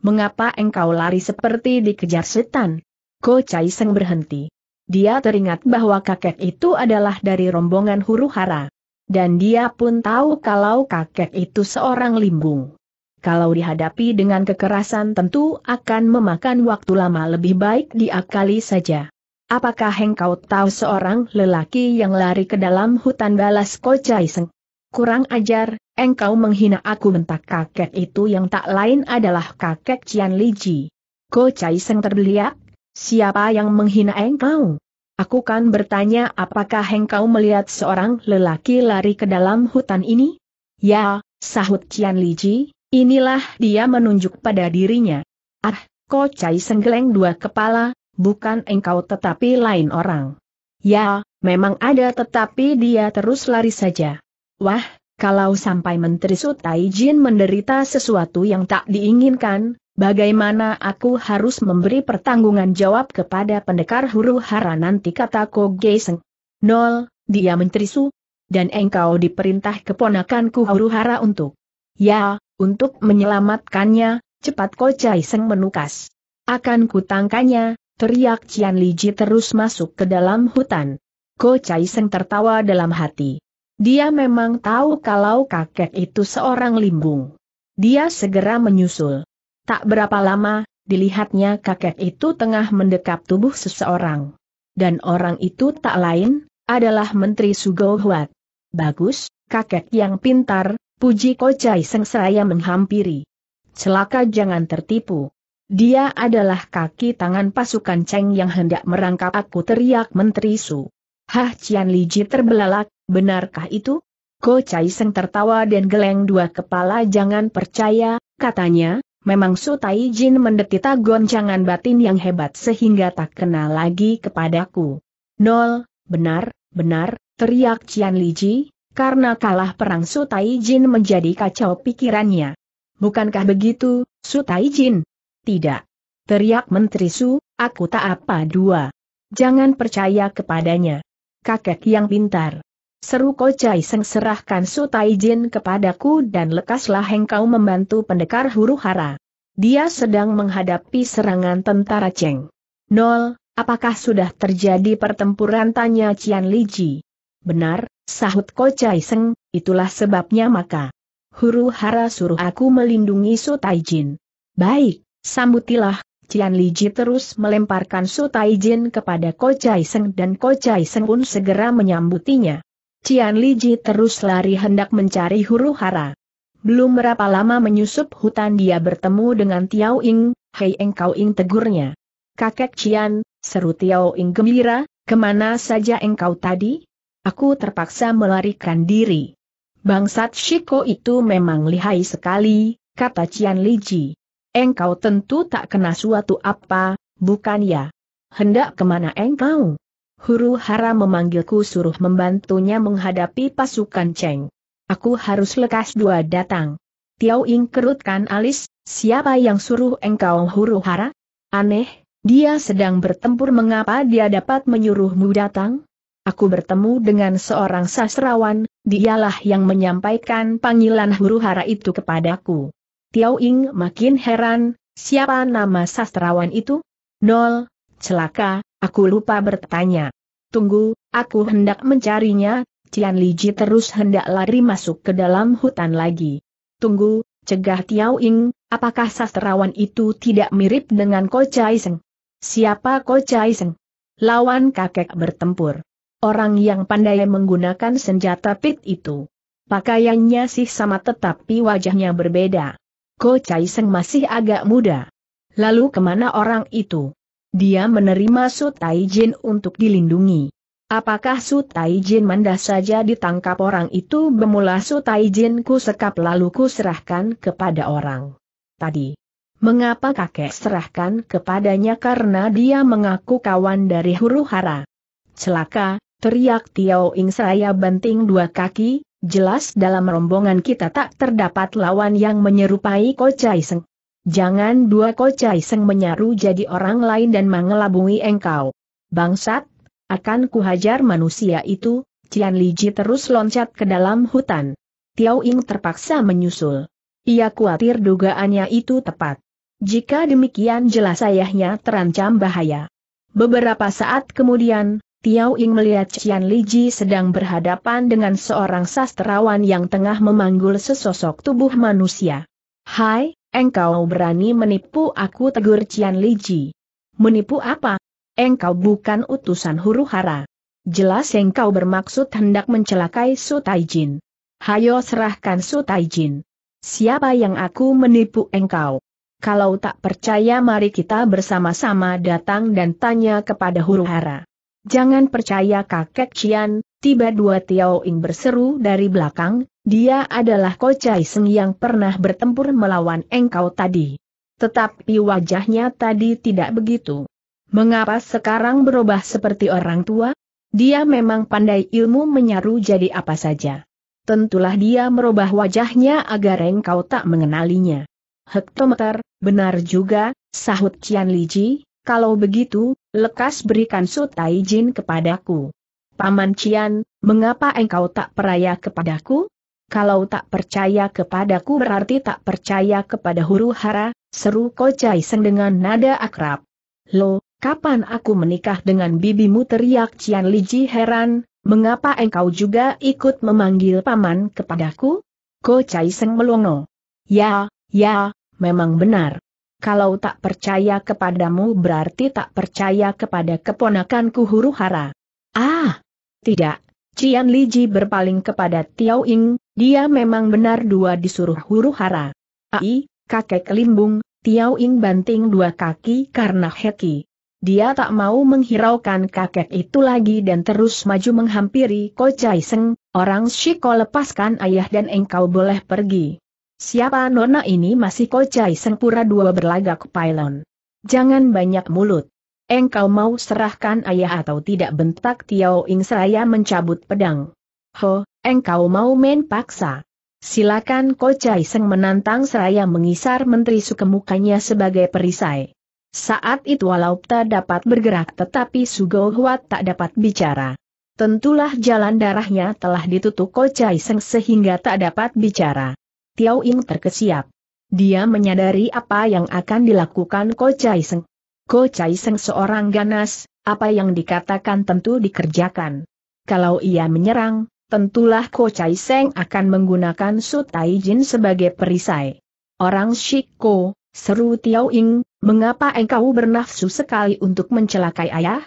Speaker 1: Mengapa engkau lari seperti dikejar setan? Ko Chai Seng berhenti. Dia teringat bahwa kakek itu adalah dari rombongan huru hara. Dan dia pun tahu kalau kakek itu seorang limbung. Kalau dihadapi dengan kekerasan tentu akan memakan waktu lama lebih baik diakali saja. Apakah engkau tahu seorang lelaki yang lari ke dalam hutan balas Ko Chai Seng? Kurang ajar, engkau menghina aku mentak kakek itu yang tak lain adalah kakek Cian Liji. Ko Chai Seng terbeliak, siapa yang menghina engkau? Aku kan bertanya apakah engkau melihat seorang lelaki lari ke dalam hutan ini? Ya, sahut Cian Liji, inilah dia menunjuk pada dirinya. Ah, Ko Chai geleng dua kepala, bukan engkau tetapi lain orang. Ya, memang ada tetapi dia terus lari saja. Wah, kalau sampai Menteri Sutai Jin menderita sesuatu yang tak diinginkan, bagaimana aku harus memberi pertanggungan jawab kepada pendekar huru hara nanti kata Koge Seng. Nol, dia Menteri Su, dan engkau diperintah keponakanku huru hara untuk. Ya, untuk menyelamatkannya, cepat Kocai Seng menukas. Akan kutangkanya, teriak Cian Liji terus masuk ke dalam hutan. Ko Chai Seng tertawa dalam hati. Dia memang tahu kalau kakek itu seorang limbung. Dia segera menyusul. Tak berapa lama, dilihatnya kakek itu tengah mendekap tubuh seseorang. Dan orang itu tak lain, adalah Menteri Sugohuat. Bagus, kakek yang pintar, puji kocai seraya menghampiri. Celaka jangan tertipu. Dia adalah kaki tangan pasukan Cheng yang hendak merangkap aku teriak Menteri Su. Hah Cian Liji terbelalak, benarkah itu? Ko Chai Seng tertawa dan geleng dua kepala jangan percaya, katanya, memang Su Tai Jin mendetita goncangan batin yang hebat sehingga tak kenal lagi kepadaku. Nol, benar, benar, teriak Cian Liji, karena kalah perang Su Tai Jin menjadi kacau pikirannya. Bukankah begitu, Su Tai Jin? Tidak. Teriak Menteri Su, aku tak apa dua. Jangan percaya kepadanya kakek yang pintar. Seru Chai Seng serahkan Tai Jin kepadaku dan lekaslah engkau membantu pendekar huru hara. Dia sedang menghadapi serangan tentara Cheng. Nol, apakah sudah terjadi pertempuran tanya Cian Liji? Benar, sahut Chai Seng, itulah sebabnya maka. Huru hara suruh aku melindungi Tai Jin. Baik, sambutilah Cian Ji terus melemparkan Su Jin kepada Ko Chai Seng dan Ko Chai Seng pun segera menyambutinya. Cian Ji terus lari hendak mencari huru hara. Belum berapa lama menyusup hutan dia bertemu dengan Tiao Ing, Hei engkau Ing tegurnya. Kakek Cian, seru Tiao Ing gembira, kemana saja engkau tadi? Aku terpaksa melarikan diri. Bangsat Shiko itu memang lihai sekali, kata Cian Ji. Engkau tentu tak kena suatu apa, bukan ya? Hendak kemana engkau? Huru hara memanggilku suruh membantunya menghadapi pasukan Cheng. Aku harus lekas dua datang. Tiao Ing kerutkan alis, siapa yang suruh engkau huru hara? Aneh, dia sedang bertempur mengapa dia dapat menyuruhmu datang? Aku bertemu dengan seorang sastrawan, dialah yang menyampaikan panggilan huru hara itu kepadaku. Tiao Ying makin heran, siapa nama sastrawan itu? Nol, celaka, aku lupa bertanya. Tunggu, aku hendak mencarinya, Cian Liji terus hendak lari masuk ke dalam hutan lagi. Tunggu, cegah Tiao Ying, apakah sastrawan itu tidak mirip dengan Ko Chai Seng? Siapa Ko Chai Seng? Lawan kakek bertempur. Orang yang pandai menggunakan senjata pit itu. Pakaiannya sih sama tetapi wajahnya berbeda. Ko Chai Seng masih agak muda. Lalu kemana orang itu? Dia menerima Su Tai Jin untuk dilindungi. Apakah Su Tai Jin mandah saja ditangkap orang itu bermula Su Tai Jin ku sekap lalu ku serahkan kepada orang. Tadi. Mengapa kakek serahkan kepadanya karena dia mengaku kawan dari huru hara. Celaka, teriak Tiao Ing saya banting dua kaki, Jelas dalam rombongan kita tak terdapat lawan yang menyerupai Ko Chai Seng. Jangan dua Ko Chai Seng menyaru jadi orang lain dan mengelabui engkau. Bangsat, akan kuhajar manusia itu, Cian Li Ji terus loncat ke dalam hutan. Tiao Ying terpaksa menyusul. Ia khawatir dugaannya itu tepat. Jika demikian jelas ayahnya terancam bahaya. Beberapa saat kemudian, Tiao Ying melihat Qian Liji sedang berhadapan dengan seorang sastrawan yang tengah memanggul sesosok tubuh manusia. Hai, engkau berani menipu aku tegur Qian Liji. Menipu apa? Engkau bukan utusan huru hara. Jelas engkau bermaksud hendak mencelakai Su Jin. Hayo serahkan Su Jin. Siapa yang aku menipu engkau? Kalau tak percaya mari kita bersama-sama datang dan tanya kepada huru hara. Jangan percaya kakek Cian, tiba dua Tiao Ing berseru dari belakang, dia adalah Ko Chai Seng yang pernah bertempur melawan engkau tadi. Tetapi wajahnya tadi tidak begitu. Mengapa sekarang berubah seperti orang tua? Dia memang pandai ilmu menyaru jadi apa saja. Tentulah dia merubah wajahnya agar engkau tak mengenalinya. Hektometer, benar juga, sahut Cian Liji, kalau begitu, Lekas berikan sutai jin kepadaku. Paman Cian, mengapa engkau tak peraya kepadaku? Kalau tak percaya kepadaku berarti tak percaya kepada huru hara, seru kocai seng dengan nada akrab. Lo, kapan aku menikah dengan bibimu teriak Cian Liji heran, mengapa engkau juga ikut memanggil paman kepadaku? Ko Seng melongo. Ya, ya, memang benar kalau tak percaya kepadamu berarti tak percaya kepada keponakanku huru hara. Ah! Tidak, Cian Liji berpaling kepada Tiao Ying, dia memang benar dua disuruh huru hara. Ai, kakek limbung, Tiao Ying banting dua kaki karena heki. Dia tak mau menghiraukan kakek itu lagi dan terus maju menghampiri Ko Chai Seng, orang Shiko lepaskan ayah dan engkau boleh pergi. Siapa nona ini masih kocai sengpura dua berlagak pylon. Jangan banyak mulut. Engkau mau serahkan ayah atau tidak bentak Tiao Ing seraya mencabut pedang. Ho, engkau mau main paksa. Silakan kocai seng menantang seraya mengisar menteri sukemukanya sebagai perisai. Saat itu walau tak dapat bergerak tetapi Sugo Huat tak dapat bicara. Tentulah jalan darahnya telah ditutup kocai seng sehingga tak dapat bicara. Tiao Ying terkesiap. Dia menyadari apa yang akan dilakukan Ko Chai Seng. Ko Chai Seng seorang ganas, apa yang dikatakan tentu dikerjakan. Kalau ia menyerang, tentulah Ko Chai Seng akan menggunakan Su Tai Jin sebagai perisai. Orang Shiko, seru Tiao Ing, mengapa engkau bernafsu sekali untuk mencelakai ayah?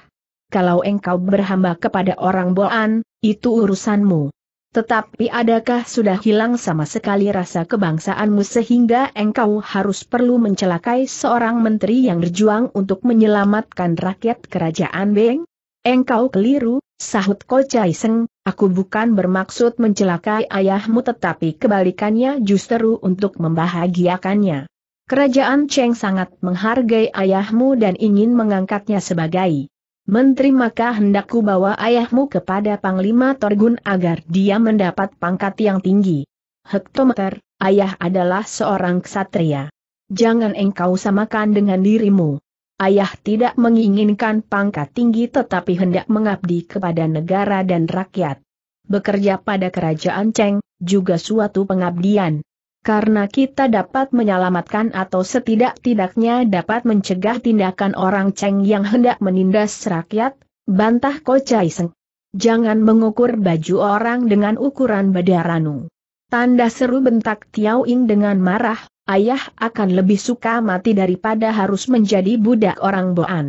Speaker 1: Kalau engkau berhamba kepada orang Boan, itu urusanmu. Tetapi adakah sudah hilang sama sekali rasa kebangsaanmu sehingga engkau harus perlu mencelakai seorang menteri yang berjuang untuk menyelamatkan rakyat kerajaan Beng? Engkau keliru, sahut Chai Seng, aku bukan bermaksud mencelakai ayahmu tetapi kebalikannya justru untuk membahagiakannya. Kerajaan Cheng sangat menghargai ayahmu dan ingin mengangkatnya sebagai Menteri maka hendakku bawa ayahmu kepada Panglima Torgun agar dia mendapat pangkat yang tinggi. Hektometer, ayah adalah seorang ksatria. Jangan engkau samakan dengan dirimu. Ayah tidak menginginkan pangkat tinggi tetapi hendak mengabdi kepada negara dan rakyat. Bekerja pada kerajaan Cheng, juga suatu pengabdian karena kita dapat menyelamatkan atau setidak-tidaknya dapat mencegah tindakan orang Cheng yang hendak menindas rakyat, bantah Ko Chai Seng. Jangan mengukur baju orang dengan ukuran badaranu. Tanda seru bentak Tiao Ying dengan marah, ayah akan lebih suka mati daripada harus menjadi budak orang Boan.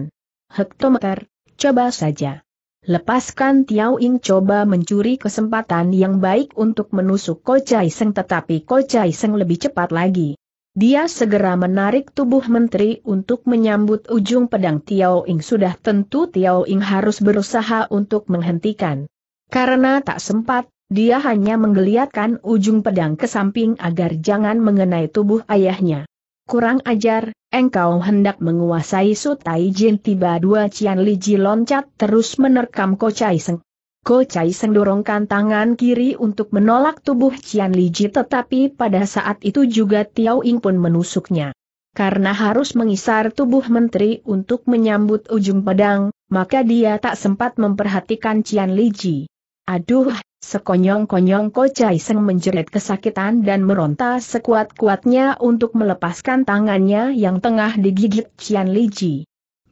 Speaker 1: Hektometer, coba saja. Lepaskan Tiao Ing coba mencuri kesempatan yang baik untuk menusuk Ko Chai Seng tetapi Ko Chai Seng lebih cepat lagi. Dia segera menarik tubuh menteri untuk menyambut ujung pedang Tiao Ing sudah tentu Tiao Ing harus berusaha untuk menghentikan. Karena tak sempat, dia hanya menggeliatkan ujung pedang ke samping agar jangan mengenai tubuh ayahnya. Kurang ajar, engkau hendak menguasai Sutai Jin tiba dua Cian Li loncat terus menerkam Ko Chai Seng. Ko Chai Seng dorongkan tangan kiri untuk menolak tubuh Cian Li tetapi pada saat itu juga Tiao Ing pun menusuknya. Karena harus mengisar tubuh menteri untuk menyambut ujung pedang, maka dia tak sempat memperhatikan Cian Li Aduh, Sekonyong-konyong Kocai Seng menjerit kesakitan dan meronta sekuat-kuatnya untuk melepaskan tangannya yang tengah digigit Cian Li Ji.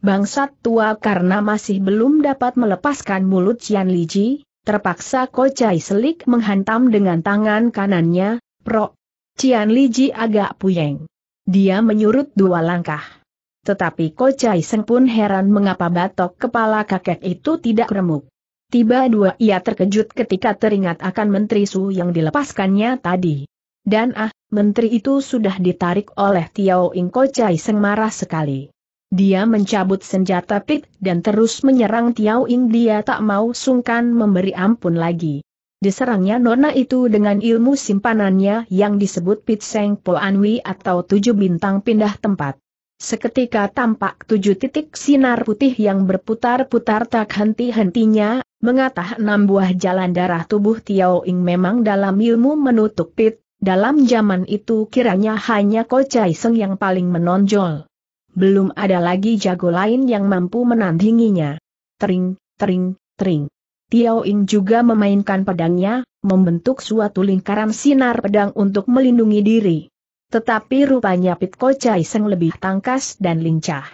Speaker 1: Bangsat tua karena masih belum dapat melepaskan mulut Cian Li Ji, terpaksa Kocai Selik menghantam dengan tangan kanannya, pro. Cian Li Ji agak puyeng. Dia menyurut dua langkah. Tetapi Kocai Seng pun heran mengapa batok kepala kakek itu tidak remuk. Tiba dua ia terkejut ketika teringat akan Menteri Su yang dilepaskannya tadi. Dan ah, Menteri itu sudah ditarik oleh Tiao Ingko Chai Seng marah sekali. Dia mencabut senjata pit dan terus menyerang Tiao Ing dia tak mau sungkan memberi ampun lagi. Diserangnya nona itu dengan ilmu simpanannya yang disebut Pit Seng Po Anwi atau tujuh bintang pindah tempat. Seketika tampak tujuh titik sinar putih yang berputar-putar tak henti-hentinya, mengatah enam buah jalan darah tubuh Tiao Ing memang dalam ilmu menutup pit, dalam zaman itu kiranya hanya Ko Chai Seng yang paling menonjol. Belum ada lagi jago lain yang mampu menandinginya. Tering, tering, tering. Tiao Ing juga memainkan pedangnya, membentuk suatu lingkaran sinar pedang untuk melindungi diri. Tetapi rupanya Pit Ko Chai Seng lebih tangkas dan lincah.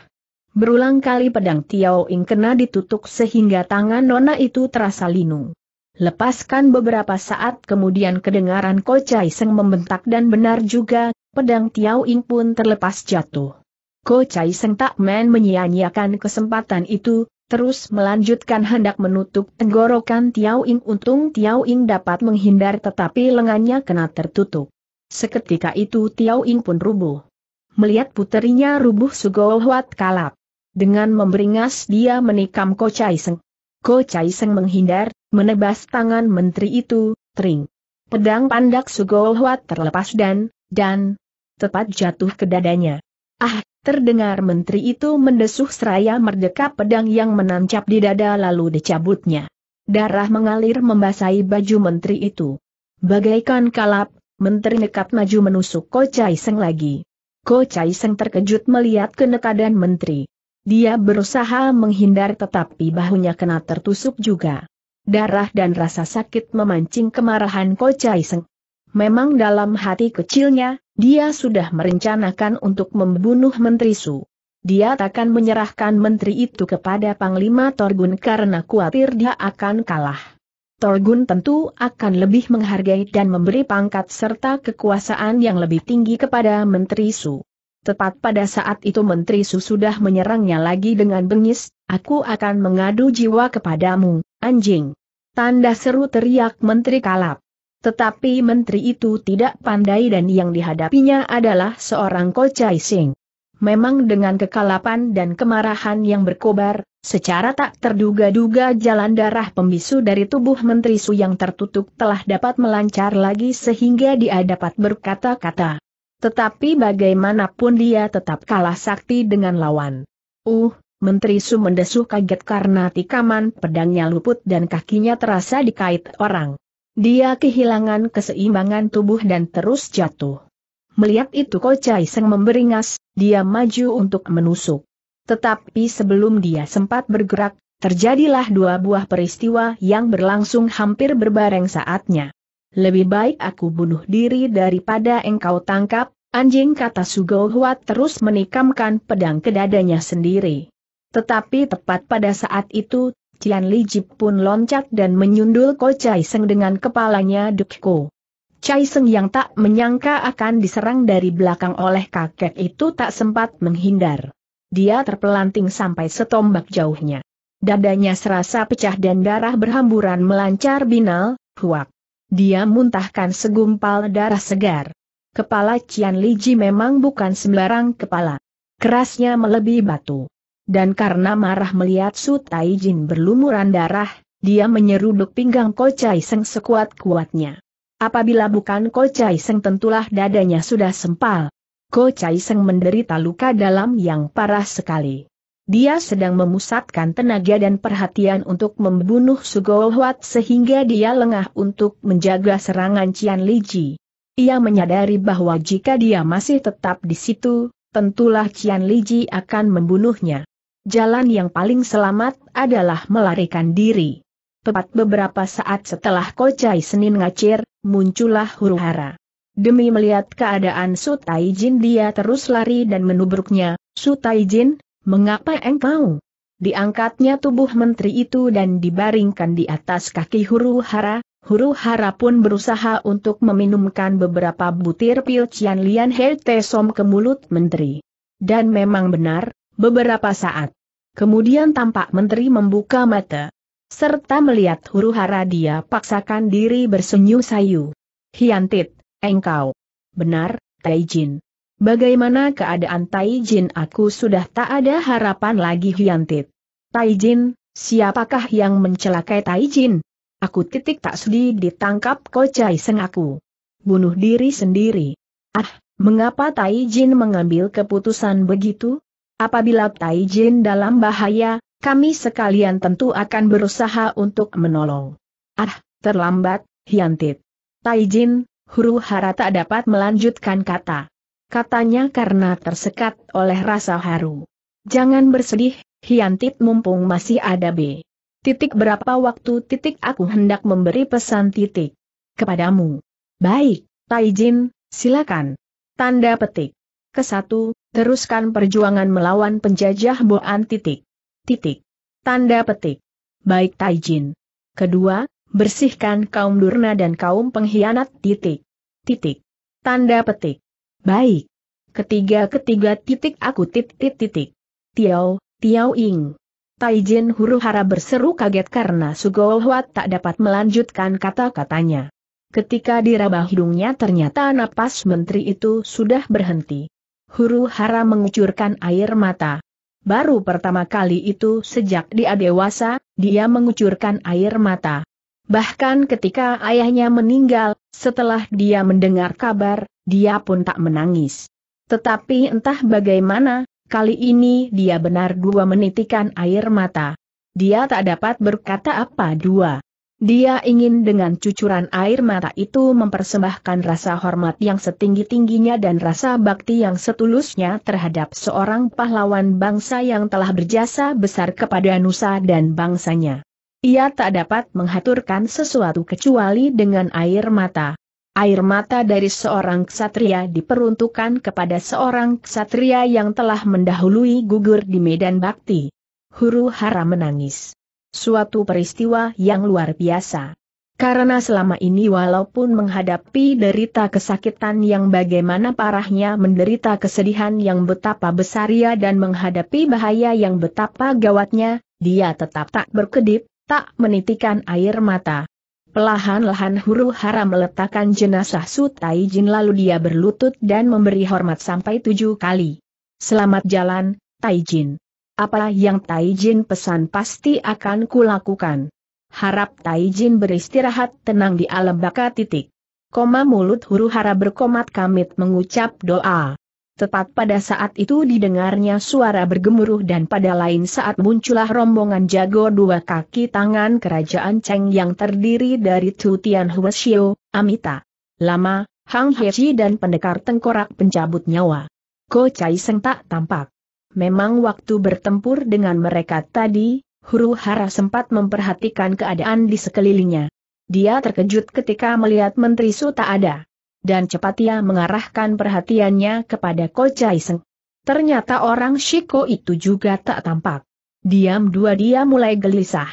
Speaker 1: Berulang kali pedang Tiao Ing kena ditutup sehingga tangan Nona itu terasa linu. Lepaskan beberapa saat kemudian kedengaran Ko Chai Seng membentak dan benar juga, pedang Tiao Ing pun terlepas jatuh. Ko Chai Seng tak main menyia-nyiakan kesempatan itu, terus melanjutkan hendak menutup tenggorokan Tiao Ing untung Tiao Ing dapat menghindar tetapi lengannya kena tertutup. Seketika itu Tiao Ing pun rubuh. Melihat puterinya rubuh Sugohwat kalap. Dengan memberingas dia menikam Ko Chai Seng. Ko Chai Seng menghindar, menebas tangan menteri itu, tering. Pedang pandak Sugol Huat terlepas dan, dan, tepat jatuh ke dadanya. Ah, terdengar menteri itu mendesuh seraya merdeka pedang yang menancap di dada lalu dicabutnya. Darah mengalir membasahi baju menteri itu. Bagaikan kalap, menteri nekat maju menusuk Ko Chai Seng lagi. Ko Chai Seng terkejut melihat kenekadan menteri. Dia berusaha menghindar tetapi bahunya kena tertusuk juga. Darah dan rasa sakit memancing kemarahan Ko Chai Seng. Memang dalam hati kecilnya, dia sudah merencanakan untuk membunuh Menteri Su. Dia takkan menyerahkan menteri itu kepada Panglima Torgun karena khawatir dia akan kalah. Torgun tentu akan lebih menghargai dan memberi pangkat serta kekuasaan yang lebih tinggi kepada Menteri Su. Tepat pada saat itu Menteri Su sudah menyerangnya lagi dengan bengis, aku akan mengadu jiwa kepadamu, anjing. Tanda seru teriak Menteri Kalap. Tetapi menteri itu tidak pandai dan yang dihadapinya adalah seorang kocai sing. Memang dengan kekalapan dan kemarahan yang berkobar, secara tak terduga-duga jalan darah pembisu dari tubuh Menteri Su yang tertutup telah dapat melancar lagi sehingga dia dapat berkata-kata. Tetapi bagaimanapun dia tetap kalah sakti dengan lawan. Uh, Menteri Su mendesuh kaget karena tikaman pedangnya luput dan kakinya terasa dikait orang. Dia kehilangan keseimbangan tubuh dan terus jatuh. Melihat itu Chai Seng memberingas, dia maju untuk menusuk. Tetapi sebelum dia sempat bergerak, terjadilah dua buah peristiwa yang berlangsung hampir berbareng saatnya lebih baik aku bunuh diri daripada engkau tangkap, anjing kata Sugohuat terus menikamkan pedang ke dadanya sendiri. Tetapi tepat pada saat itu, Cian Li pun loncat dan menyundul Ko Chai Seng dengan kepalanya Dukko. Chai Seng yang tak menyangka akan diserang dari belakang oleh kakek itu tak sempat menghindar. Dia terpelanting sampai setombak jauhnya. Dadanya serasa pecah dan darah berhamburan melancar binal, huak. Dia muntahkan segumpal darah segar. Kepala Cian Liji memang bukan sembarang kepala. Kerasnya melebihi batu. Dan karena marah melihat Su Tai Jin berlumuran darah, dia menyeruduk pinggang Ko Chai Seng sekuat-kuatnya. Apabila bukan Ko Chai Seng tentulah dadanya sudah sempal. Ko Chai Seng menderita luka dalam yang parah sekali. Dia sedang memusatkan tenaga dan perhatian untuk membunuh Sugowat sehingga dia lengah untuk menjaga serangan Cian Liji. Ia menyadari bahwa jika dia masih tetap di situ, tentulah Cian Liji akan membunuhnya. Jalan yang paling selamat adalah melarikan diri. Tepat beberapa saat setelah Kocai Senin ngacir, muncullah huru hara. Demi melihat keadaan Sutai Jin dia terus lari dan menubruknya, Sutai Jin, Mengapa engkau? Diangkatnya tubuh menteri itu dan dibaringkan di atas kaki huru hara, huru hara pun berusaha untuk meminumkan beberapa butir pil Cian Lian He Te Som ke mulut menteri. Dan memang benar, beberapa saat. Kemudian tampak menteri membuka mata. Serta melihat huru hara dia paksakan diri bersenyum sayu. Hiantit, engkau. Benar, Taijin. Bagaimana keadaan Tai aku sudah tak ada harapan lagi Hyantit. Tai siapakah yang mencelakai Tai Aku titik tak sudi ditangkap kocai seng Bunuh diri sendiri. Ah, mengapa Tai mengambil keputusan begitu? Apabila Tai dalam bahaya, kami sekalian tentu akan berusaha untuk menolong. Ah, terlambat, Hyantit. Tai Jin, huru hara tak dapat melanjutkan kata katanya karena tersekat oleh rasa haru. Jangan bersedih, Hiantit mumpung masih ada B. Titik berapa waktu titik aku hendak memberi pesan titik kepadamu. Baik, Taijin, silakan. Tanda petik. Kesatu, teruskan perjuangan melawan penjajah Boan titik. Titik. Tanda petik. Baik Taijin. Kedua, bersihkan kaum durna dan kaum pengkhianat titik. Titik. Tanda petik. Baik. Ketiga-ketiga titik aku titik titik. Tiao, Tiao Ying. Taijin huru-hara berseru kaget karena Sugo tak dapat melanjutkan kata-katanya. Ketika diraba hidungnya ternyata napas menteri itu sudah berhenti. Huru-hara mengucurkan air mata. Baru pertama kali itu sejak dia dewasa, dia mengucurkan air mata. Bahkan ketika ayahnya meninggal, setelah dia mendengar kabar, dia pun tak menangis. Tetapi entah bagaimana, kali ini dia benar dua menitikan air mata. Dia tak dapat berkata apa dua. Dia ingin dengan cucuran air mata itu mempersembahkan rasa hormat yang setinggi-tingginya dan rasa bakti yang setulusnya terhadap seorang pahlawan bangsa yang telah berjasa besar kepada nusa dan bangsanya. Ia tak dapat menghaturkan sesuatu kecuali dengan air mata. Air mata dari seorang ksatria diperuntukkan kepada seorang ksatria yang telah mendahului gugur di medan bakti. Huru hara menangis. Suatu peristiwa yang luar biasa. Karena selama ini walaupun menghadapi derita kesakitan yang bagaimana parahnya menderita kesedihan yang betapa besarnya dan menghadapi bahaya yang betapa gawatnya, dia tetap tak berkedip, tak menitikan air mata. Pelahan-lahan huru hara meletakkan jenazah Su Jin lalu dia berlutut dan memberi hormat sampai tujuh kali. Selamat jalan, Tai Jin. Apa yang Tai Jin pesan pasti akan kulakukan. Harap Tai Jin beristirahat tenang di alam baka titik. Koma mulut huru hara berkomat kamit mengucap doa. Tepat pada saat itu didengarnya suara bergemuruh dan pada lain saat muncullah rombongan jago dua kaki tangan kerajaan Cheng yang terdiri dari Tu Tian Amita, Lama, Hang Heji dan pendekar tengkorak pencabut nyawa. Ko Chai Seng tak tampak. Memang waktu bertempur dengan mereka tadi, Huru Hara sempat memperhatikan keadaan di sekelilingnya. Dia terkejut ketika melihat Menteri Su tak ada dan cepat ia mengarahkan perhatiannya kepada Ko Chai Seng. Ternyata orang Shiko itu juga tak tampak. Diam dua dia mulai gelisah.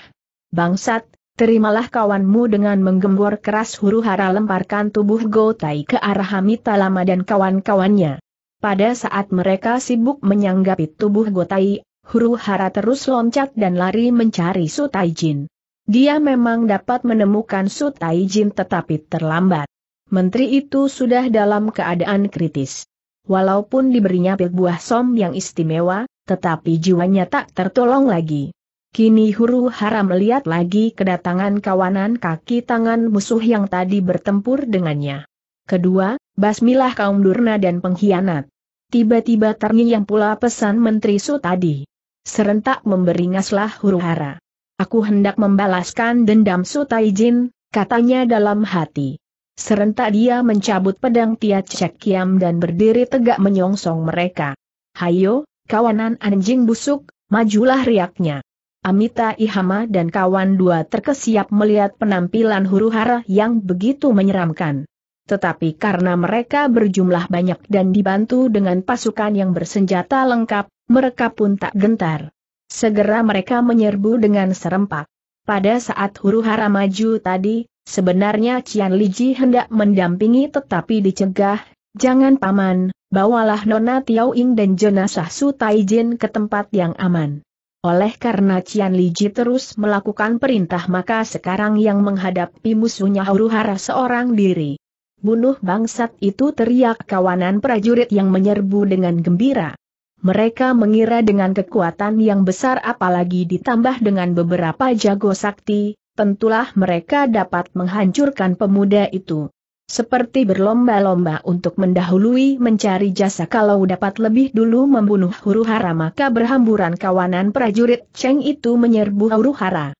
Speaker 1: Bangsat, terimalah kawanmu dengan menggembor keras huru hara lemparkan tubuh Go Tai ke arah Hamita Lama dan kawan-kawannya. Pada saat mereka sibuk menyanggapi tubuh Go Tai, huru hara terus loncat dan lari mencari Su Jin. Dia memang dapat menemukan Su Jin tetapi terlambat. Menteri itu sudah dalam keadaan kritis. Walaupun diberinya pil buah som yang istimewa, tetapi jiwanya tak tertolong lagi. Kini huru hara melihat lagi kedatangan kawanan kaki tangan musuh yang tadi bertempur dengannya. Kedua, basmilah kaum durna dan pengkhianat. Tiba-tiba terngiang pula pesan Menteri Su tadi. Serentak memberingaslah huru hara. Aku hendak membalaskan dendam Su Taijin, katanya dalam hati. Serentak dia mencabut pedang Tiat Cek Kiam dan berdiri tegak menyongsong mereka. Hayo, kawanan anjing busuk, majulah riaknya. Amita Ihama dan kawan dua terkesiap melihat penampilan huru hara yang begitu menyeramkan. Tetapi karena mereka berjumlah banyak dan dibantu dengan pasukan yang bersenjata lengkap, mereka pun tak gentar. Segera mereka menyerbu dengan serempak. Pada saat huru hara maju tadi, Sebenarnya Cian Liji hendak mendampingi tetapi dicegah, jangan paman, bawalah Nona Tiao Ing dan jenazah Su Tai Jin ke tempat yang aman. Oleh karena Cian Liji terus melakukan perintah maka sekarang yang menghadapi musuhnya huru-hara seorang diri. Bunuh bangsat itu teriak kawanan prajurit yang menyerbu dengan gembira. Mereka mengira dengan kekuatan yang besar apalagi ditambah dengan beberapa jago sakti, tentulah mereka dapat menghancurkan pemuda itu. Seperti berlomba-lomba untuk mendahului mencari jasa kalau dapat lebih dulu membunuh huru-hara maka berhamburan kawanan prajurit Cheng itu menyerbu huru-hara.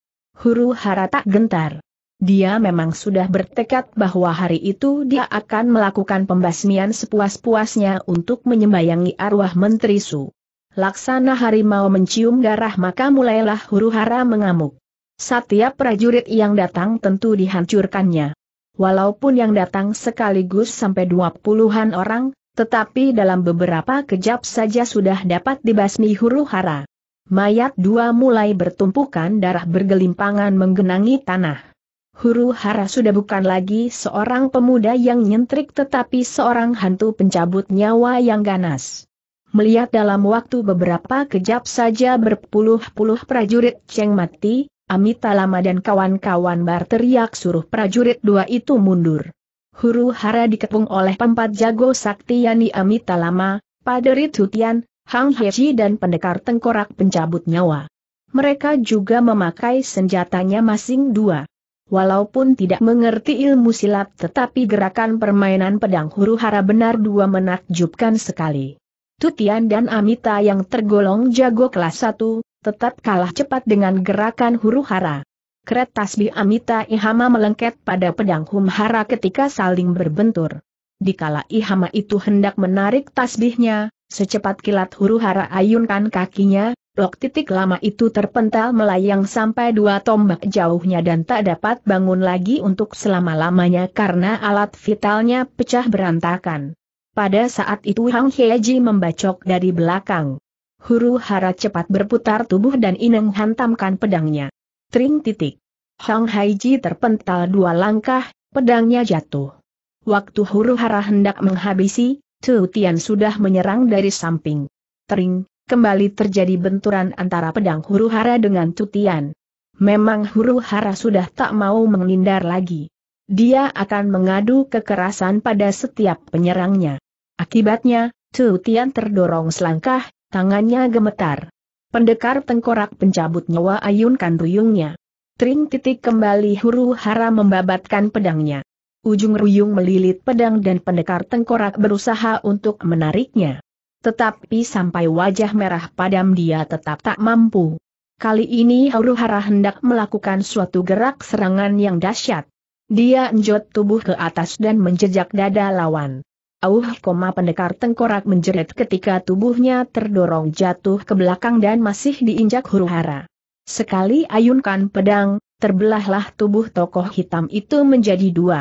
Speaker 1: Huru-hara tak gentar. Dia memang sudah bertekad bahwa hari itu dia akan melakukan pembasmian sepuas-puasnya untuk menyembayangi arwah Menteri Su. Laksana harimau mencium darah maka mulailah huru-hara mengamuk. Setiap prajurit yang datang tentu dihancurkannya. Walaupun yang datang sekaligus sampai dua puluhan orang, tetapi dalam beberapa kejap saja sudah dapat dibasmi huru hara. Mayat dua mulai bertumpukan darah bergelimpangan menggenangi tanah. Huru Hara sudah bukan lagi seorang pemuda yang nyentrik tetapi seorang hantu pencabut nyawa yang ganas. Melihat dalam waktu beberapa kejap saja berpuluh-puluh prajurit Cheng mati, Amita Lama dan kawan-kawan berteriak suruh prajurit dua itu mundur. Huru hara dikepung oleh empat jago sakti Yani Amita Lama, Paderit Hutian, Hang Heji dan pendekar tengkorak pencabut nyawa. Mereka juga memakai senjatanya masing dua. Walaupun tidak mengerti ilmu silat tetapi gerakan permainan pedang huru hara benar dua menakjubkan sekali. Tutian dan Amita yang tergolong jago kelas satu tetap kalah cepat dengan gerakan huru hara. Kret tasbih Amita Ihama melengket pada pedang Humhara ketika saling berbentur. Dikala Ihama itu hendak menarik tasbihnya, secepat kilat huru hara ayunkan kakinya, blok titik lama itu terpental melayang sampai dua tombak jauhnya dan tak dapat bangun lagi untuk selama-lamanya karena alat vitalnya pecah berantakan. Pada saat itu Hang Ji membacok dari belakang. Huru hara cepat berputar tubuh dan Ineng hantamkan pedangnya. Tring titik. Hang Haiji terpental dua langkah, pedangnya jatuh. Waktu huru hara hendak menghabisi, Tu Tian sudah menyerang dari samping. Tring, kembali terjadi benturan antara pedang huru hara dengan Tu Tian. Memang huru hara sudah tak mau menghindar lagi. Dia akan mengadu kekerasan pada setiap penyerangnya. Akibatnya, Tu Tian terdorong selangkah, tangannya gemetar. Pendekar tengkorak pencabut nyawa ayunkan ruyungnya. Tring titik kembali huru hara membabatkan pedangnya. Ujung ruyung melilit pedang dan pendekar tengkorak berusaha untuk menariknya. Tetapi sampai wajah merah padam dia tetap tak mampu. Kali ini huru hara hendak melakukan suatu gerak serangan yang dahsyat. Dia enjot tubuh ke atas dan menjejak dada lawan. Auh, pendekar tengkorak menjerit ketika tubuhnya terdorong jatuh ke belakang dan masih diinjak huru hara. Sekali ayunkan pedang, terbelahlah tubuh tokoh hitam itu menjadi dua.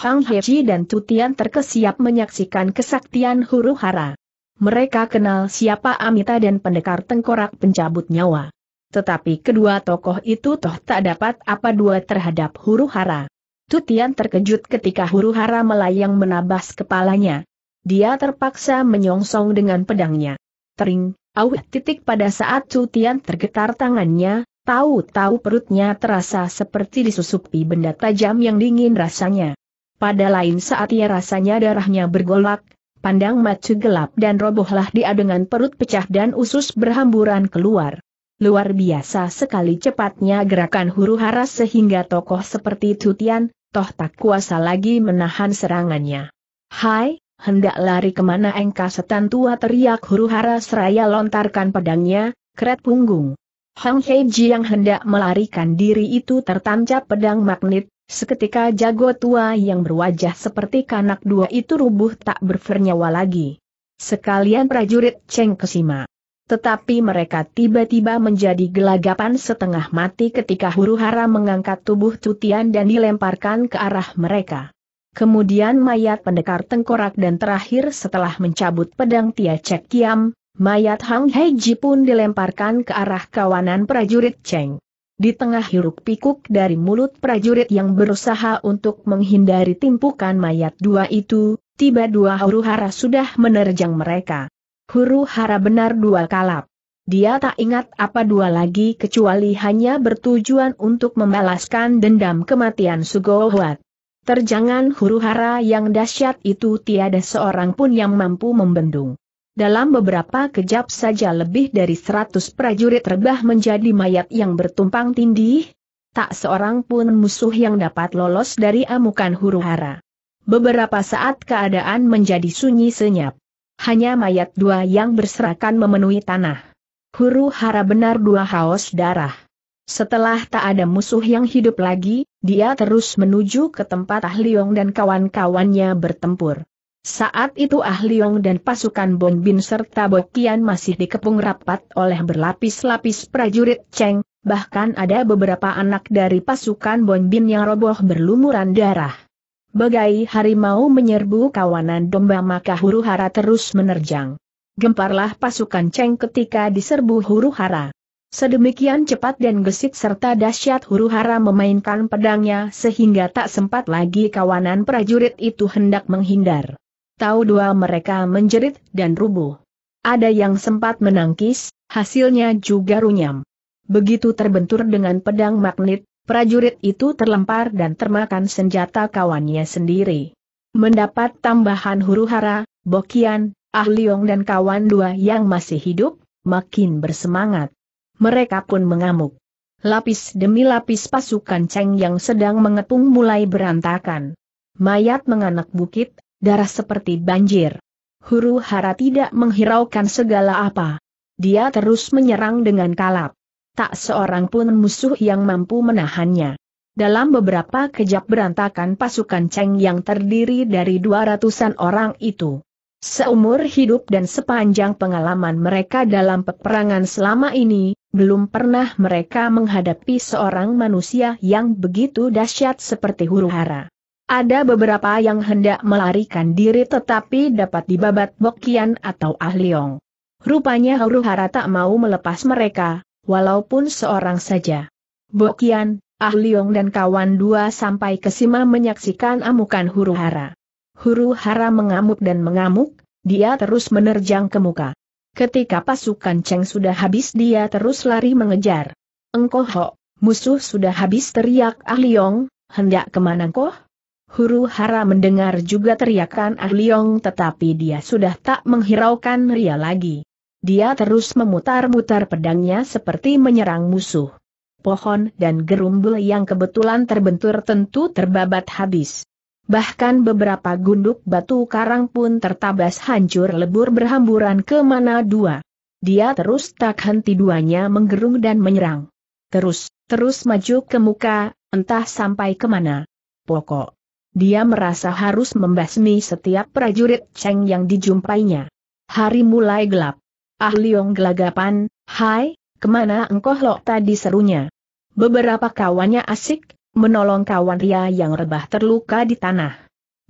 Speaker 1: Hang Ji dan Tutian terkesiap menyaksikan kesaktian huru hara. Mereka kenal siapa Amita dan pendekar tengkorak pencabut nyawa. Tetapi kedua tokoh itu toh tak dapat apa dua terhadap huru hara. Tutian terkejut ketika huru hara melayang menabas kepalanya. Dia terpaksa menyongsong dengan pedangnya. Tering, awet titik pada saat Tutian tergetar tangannya, tahu-tahu perutnya terasa seperti disusupi benda tajam yang dingin rasanya. Pada lain saat ia rasanya darahnya bergolak, pandang macu gelap dan robohlah dia dengan perut pecah dan usus berhamburan keluar luar biasa sekali cepatnya gerakan huru hara sehingga tokoh seperti Tutian, toh tak kuasa lagi menahan serangannya. Hai, hendak lari kemana engkau setan tua teriak huru hara seraya lontarkan pedangnya, keret punggung. Hang Heiji yang hendak melarikan diri itu tertancap pedang magnet, seketika jago tua yang berwajah seperti kanak dua itu rubuh tak bernyawa lagi. Sekalian prajurit Cheng Kesima. Tetapi mereka tiba-tiba menjadi gelagapan setengah mati ketika huru hara mengangkat tubuh cutian dan dilemparkan ke arah mereka. Kemudian mayat pendekar tengkorak dan terakhir setelah mencabut pedang Tia Cek Kiam, mayat Hang Heiji pun dilemparkan ke arah kawanan prajurit Cheng. Di tengah hiruk pikuk dari mulut prajurit yang berusaha untuk menghindari timpukan mayat dua itu, tiba dua huru hara sudah menerjang mereka huru hara benar dua kalap. Dia tak ingat apa dua lagi kecuali hanya bertujuan untuk membalaskan dendam kematian Sugohwat. Terjangan huru hara yang dahsyat itu tiada seorang pun yang mampu membendung. Dalam beberapa kejap saja lebih dari seratus prajurit rebah menjadi mayat yang bertumpang tindih, tak seorang pun musuh yang dapat lolos dari amukan huru hara. Beberapa saat keadaan menjadi sunyi senyap hanya mayat dua yang berserakan memenuhi tanah. Huru hara benar dua haus darah. Setelah tak ada musuh yang hidup lagi, dia terus menuju ke tempat Ah Liong dan kawan-kawannya bertempur. Saat itu Ah Liong dan pasukan Bon Bin serta Bokian masih dikepung rapat oleh berlapis-lapis prajurit Cheng, bahkan ada beberapa anak dari pasukan Bon Bin yang roboh berlumuran darah. Bagai harimau menyerbu kawanan domba maka huru hara terus menerjang. Gemparlah pasukan Cheng ketika diserbu huru hara. Sedemikian cepat dan gesit serta dahsyat huru hara memainkan pedangnya sehingga tak sempat lagi kawanan prajurit itu hendak menghindar. Tahu dua mereka menjerit dan rubuh. Ada yang sempat menangkis, hasilnya juga runyam. Begitu terbentur dengan pedang magnet, Prajurit itu terlempar dan termakan senjata kawannya sendiri. Mendapat tambahan huru-hara, Bokian, Ah dan kawan dua yang masih hidup, makin bersemangat. Mereka pun mengamuk. Lapis demi lapis pasukan Cheng yang sedang mengepung mulai berantakan. Mayat menganak bukit, darah seperti banjir. Huru hara tidak menghiraukan segala apa. Dia terus menyerang dengan kalap tak seorang pun musuh yang mampu menahannya. Dalam beberapa kejap berantakan pasukan Cheng yang terdiri dari dua ratusan orang itu. Seumur hidup dan sepanjang pengalaman mereka dalam peperangan selama ini, belum pernah mereka menghadapi seorang manusia yang begitu dahsyat seperti huru hara. Ada beberapa yang hendak melarikan diri tetapi dapat dibabat Bokian atau Ahliong. Rupanya huru hara tak mau melepas mereka, walaupun seorang saja. Bokian, Ah Liong dan kawan dua sampai ke Sima menyaksikan amukan huru hara. Huru hara mengamuk dan mengamuk, dia terus menerjang ke muka. Ketika pasukan Cheng sudah habis dia terus lari mengejar. Engkoh ho, musuh sudah habis teriak Ah Liong. hendak kemana koh? Huru hara mendengar juga teriakan Ah Liong, tetapi dia sudah tak menghiraukan ria lagi. Dia terus memutar-mutar pedangnya seperti menyerang musuh. Pohon dan gerumbul yang kebetulan terbentur tentu terbabat habis. Bahkan beberapa gunduk batu karang pun tertabas hancur lebur berhamburan ke mana dua. Dia terus tak henti duanya menggerung dan menyerang. Terus, terus maju ke muka, entah sampai kemana. Pokok. Dia merasa harus membasmi setiap prajurit Cheng yang dijumpainya. Hari mulai gelap. Ah Liong gelagapan, hai, kemana engkau lo tadi serunya. Beberapa kawannya asik, menolong kawan Ria yang rebah terluka di tanah.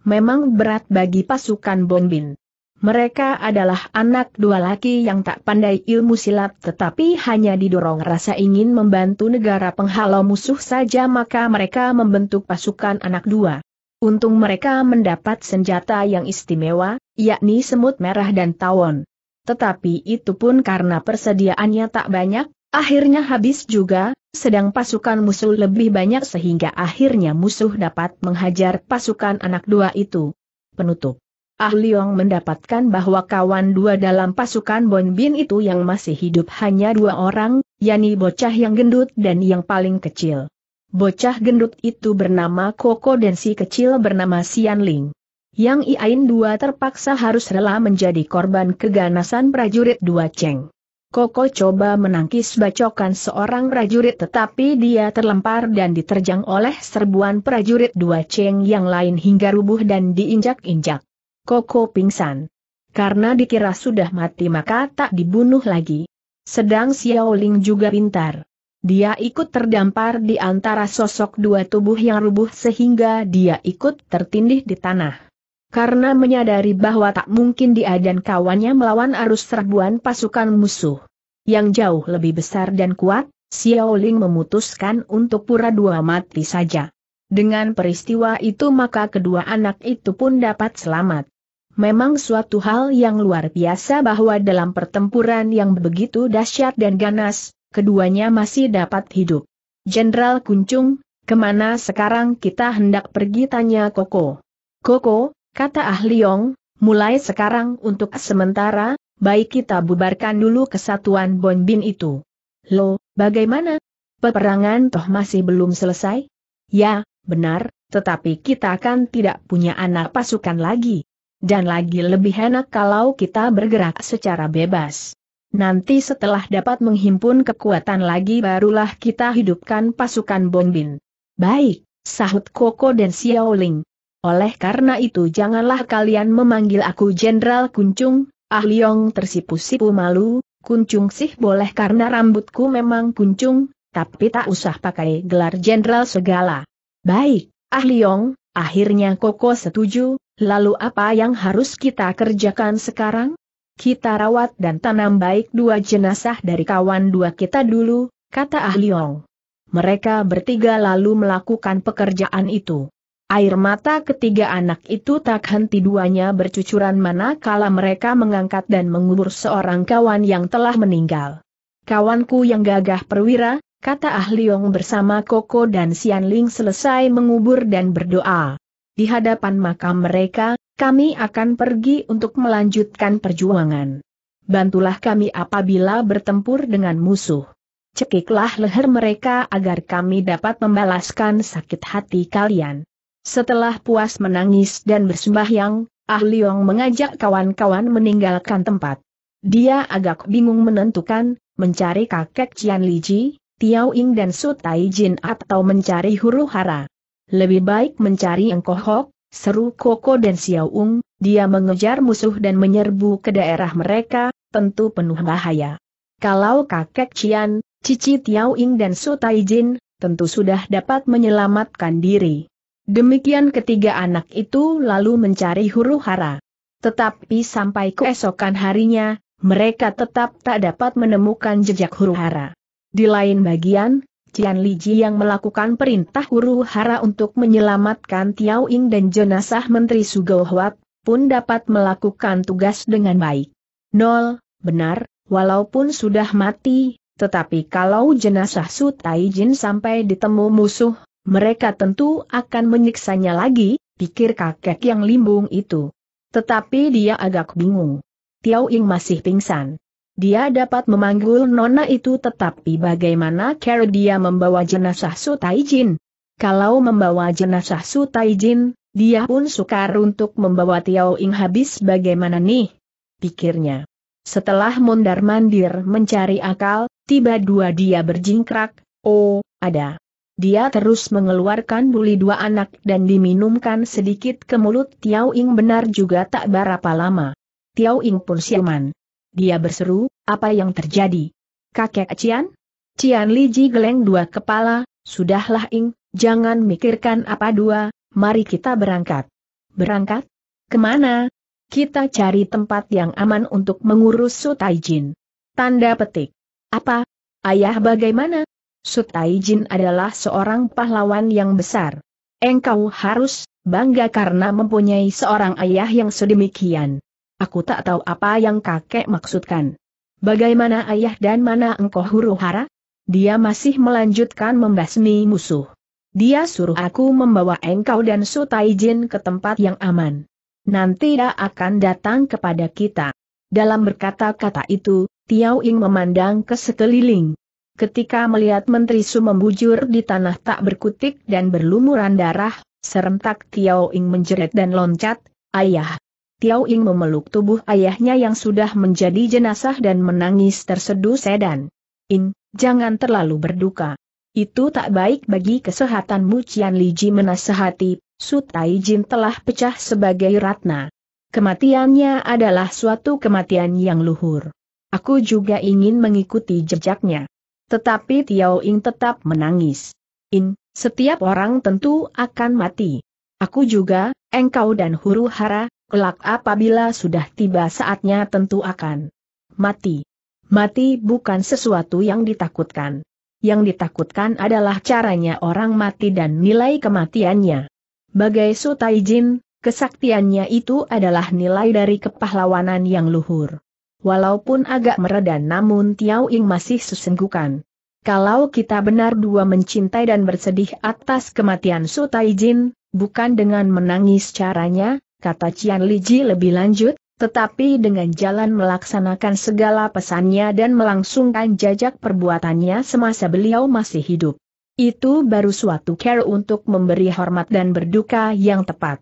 Speaker 1: Memang berat bagi pasukan Bonbin. Mereka adalah anak dua laki yang tak pandai ilmu silat tetapi hanya didorong rasa ingin membantu negara penghalau musuh saja maka mereka membentuk pasukan anak dua. Untung mereka mendapat senjata yang istimewa, yakni semut merah dan tawon tetapi itu pun karena persediaannya tak banyak, akhirnya habis juga, sedang pasukan musuh lebih banyak sehingga akhirnya musuh dapat menghajar pasukan anak dua itu. Penutup. Ah Leong mendapatkan bahwa kawan dua dalam pasukan Bon Bin itu yang masih hidup hanya dua orang, yakni bocah yang gendut dan yang paling kecil. Bocah gendut itu bernama Koko dan si kecil bernama Sian Ling. Yang Iain dua terpaksa harus rela menjadi korban keganasan prajurit dua Cheng. Koko coba menangkis bacokan seorang prajurit tetapi dia terlempar dan diterjang oleh serbuan prajurit dua ceng yang lain hingga rubuh dan diinjak-injak. Koko pingsan. Karena dikira sudah mati maka tak dibunuh lagi. Sedang Xiao Ling juga pintar. Dia ikut terdampar di antara sosok dua tubuh yang rubuh sehingga dia ikut tertindih di tanah karena menyadari bahwa tak mungkin dia dan kawannya melawan arus serbuan pasukan musuh. Yang jauh lebih besar dan kuat, Xiao Ling memutuskan untuk pura dua mati saja. Dengan peristiwa itu maka kedua anak itu pun dapat selamat. Memang suatu hal yang luar biasa bahwa dalam pertempuran yang begitu dahsyat dan ganas, keduanya masih dapat hidup. Jenderal Kuncung, kemana sekarang kita hendak pergi tanya Koko. Koko, Kata Ah Yong, mulai sekarang untuk sementara, baik kita bubarkan dulu kesatuan Bonbin itu. Lo, bagaimana? Peperangan toh masih belum selesai? Ya, benar, tetapi kita kan tidak punya anak pasukan lagi. Dan lagi lebih enak kalau kita bergerak secara bebas. Nanti setelah dapat menghimpun kekuatan lagi barulah kita hidupkan pasukan Bonbin. Baik, sahut Koko dan Xiaoling. Oleh karena itu janganlah kalian memanggil aku Jenderal Kuncung, Ah Liong tersipu-sipu malu, Kuncung sih boleh karena rambutku memang kuncung, tapi tak usah pakai gelar jenderal segala. Baik, Ah Liong, akhirnya Koko setuju, lalu apa yang harus kita kerjakan sekarang? Kita rawat dan tanam baik dua jenazah dari kawan dua kita dulu, kata Ah Liong. Mereka bertiga lalu melakukan pekerjaan itu. Air mata ketiga anak itu tak henti duanya bercucuran manakala mereka mengangkat dan mengubur seorang kawan yang telah meninggal. Kawanku yang gagah perwira, kata Ah Liong bersama Koko dan Sian Ling selesai mengubur dan berdoa. Di hadapan makam mereka, kami akan pergi untuk melanjutkan perjuangan. Bantulah kami apabila bertempur dengan musuh. Cekiklah leher mereka agar kami dapat membalaskan sakit hati kalian. Setelah puas menangis dan bersembahyang, Ah Liong mengajak kawan-kawan meninggalkan tempat. Dia agak bingung menentukan, mencari kakek Cian Li Ji, Tiao Ing dan Su Tai Jin atau mencari huru hara. Lebih baik mencari yang Hok, seru Koko dan Xiao Ung, dia mengejar musuh dan menyerbu ke daerah mereka, tentu penuh bahaya. Kalau kakek Cian, Cici Tiao Ing dan Su Tai Jin, tentu sudah dapat menyelamatkan diri. Demikian ketiga anak itu lalu mencari huru hara. Tetapi sampai keesokan harinya, mereka tetap tak dapat menemukan jejak huru hara. Di lain bagian, Cian Liji yang melakukan perintah huru hara untuk menyelamatkan Tiao Ing dan jenazah Menteri Sugo Huat, pun dapat melakukan tugas dengan baik. Nol, benar, walaupun sudah mati, tetapi kalau jenazah Su Tai Jin sampai ditemu musuh, mereka tentu akan menyiksanya lagi, pikir kakek yang limbung itu. Tetapi dia agak bingung. Tiao Ying masih pingsan. Dia dapat memanggul nona itu tetapi bagaimana cara dia membawa jenazah Su Taijin? Kalau membawa jenazah Su Taijin, dia pun sukar untuk membawa Tiao Ying habis bagaimana nih? Pikirnya. Setelah mondar-mandir mencari akal, tiba dua dia berjingkrak, oh, ada. Dia terus mengeluarkan buli dua anak dan diminumkan sedikit ke mulut Tiao Ing benar juga tak berapa lama. Tiao Ing pun siuman. Dia berseru, apa yang terjadi? Kakek Cian? Cian Li Ji geleng dua kepala, sudahlah Ing, jangan mikirkan apa dua, mari kita berangkat. Berangkat? Kemana? Kita cari tempat yang aman untuk mengurus Sutai Jin. Tanda petik. Apa? Ayah bagaimana? Sutai Jin adalah seorang pahlawan yang besar. Engkau harus bangga karena mempunyai seorang ayah yang sedemikian. Aku tak tahu apa yang kakek maksudkan. Bagaimana ayah dan mana engkau huru hara? Dia masih melanjutkan membasmi musuh. Dia suruh aku membawa engkau dan Sutai Jin ke tempat yang aman. Nanti dia akan datang kepada kita. Dalam berkata-kata itu, Tiao Ing memandang ke sekeliling. Ketika melihat Menteri Su membujur di tanah tak berkutik dan berlumuran darah, serentak Tiao Ing menjerit dan loncat, Ayah! Tiao Ing memeluk tubuh ayahnya yang sudah menjadi jenazah dan menangis terseduh sedan. In, jangan terlalu berduka. Itu tak baik bagi kesehatanmu Cian Ji menasehati, Su Tai Jin telah pecah sebagai ratna. Kematiannya adalah suatu kematian yang luhur. Aku juga ingin mengikuti jejaknya. Tetapi Tiao Ing tetap menangis. In, setiap orang tentu akan mati. Aku juga, engkau dan huru hara, kelak apabila sudah tiba saatnya tentu akan mati. Mati bukan sesuatu yang ditakutkan. Yang ditakutkan adalah caranya orang mati dan nilai kematiannya. Bagai Sutai Jin, kesaktiannya itu adalah nilai dari kepahlawanan yang luhur. Walaupun agak mereda namun Tiao Ing masih sesenggukan. Kalau kita benar dua mencintai dan bersedih atas kematian Su Taijin, bukan dengan menangis caranya, kata Cian Liji lebih lanjut, tetapi dengan jalan melaksanakan segala pesannya dan melangsungkan jajak perbuatannya semasa beliau masih hidup. Itu baru suatu care untuk memberi hormat dan berduka yang tepat.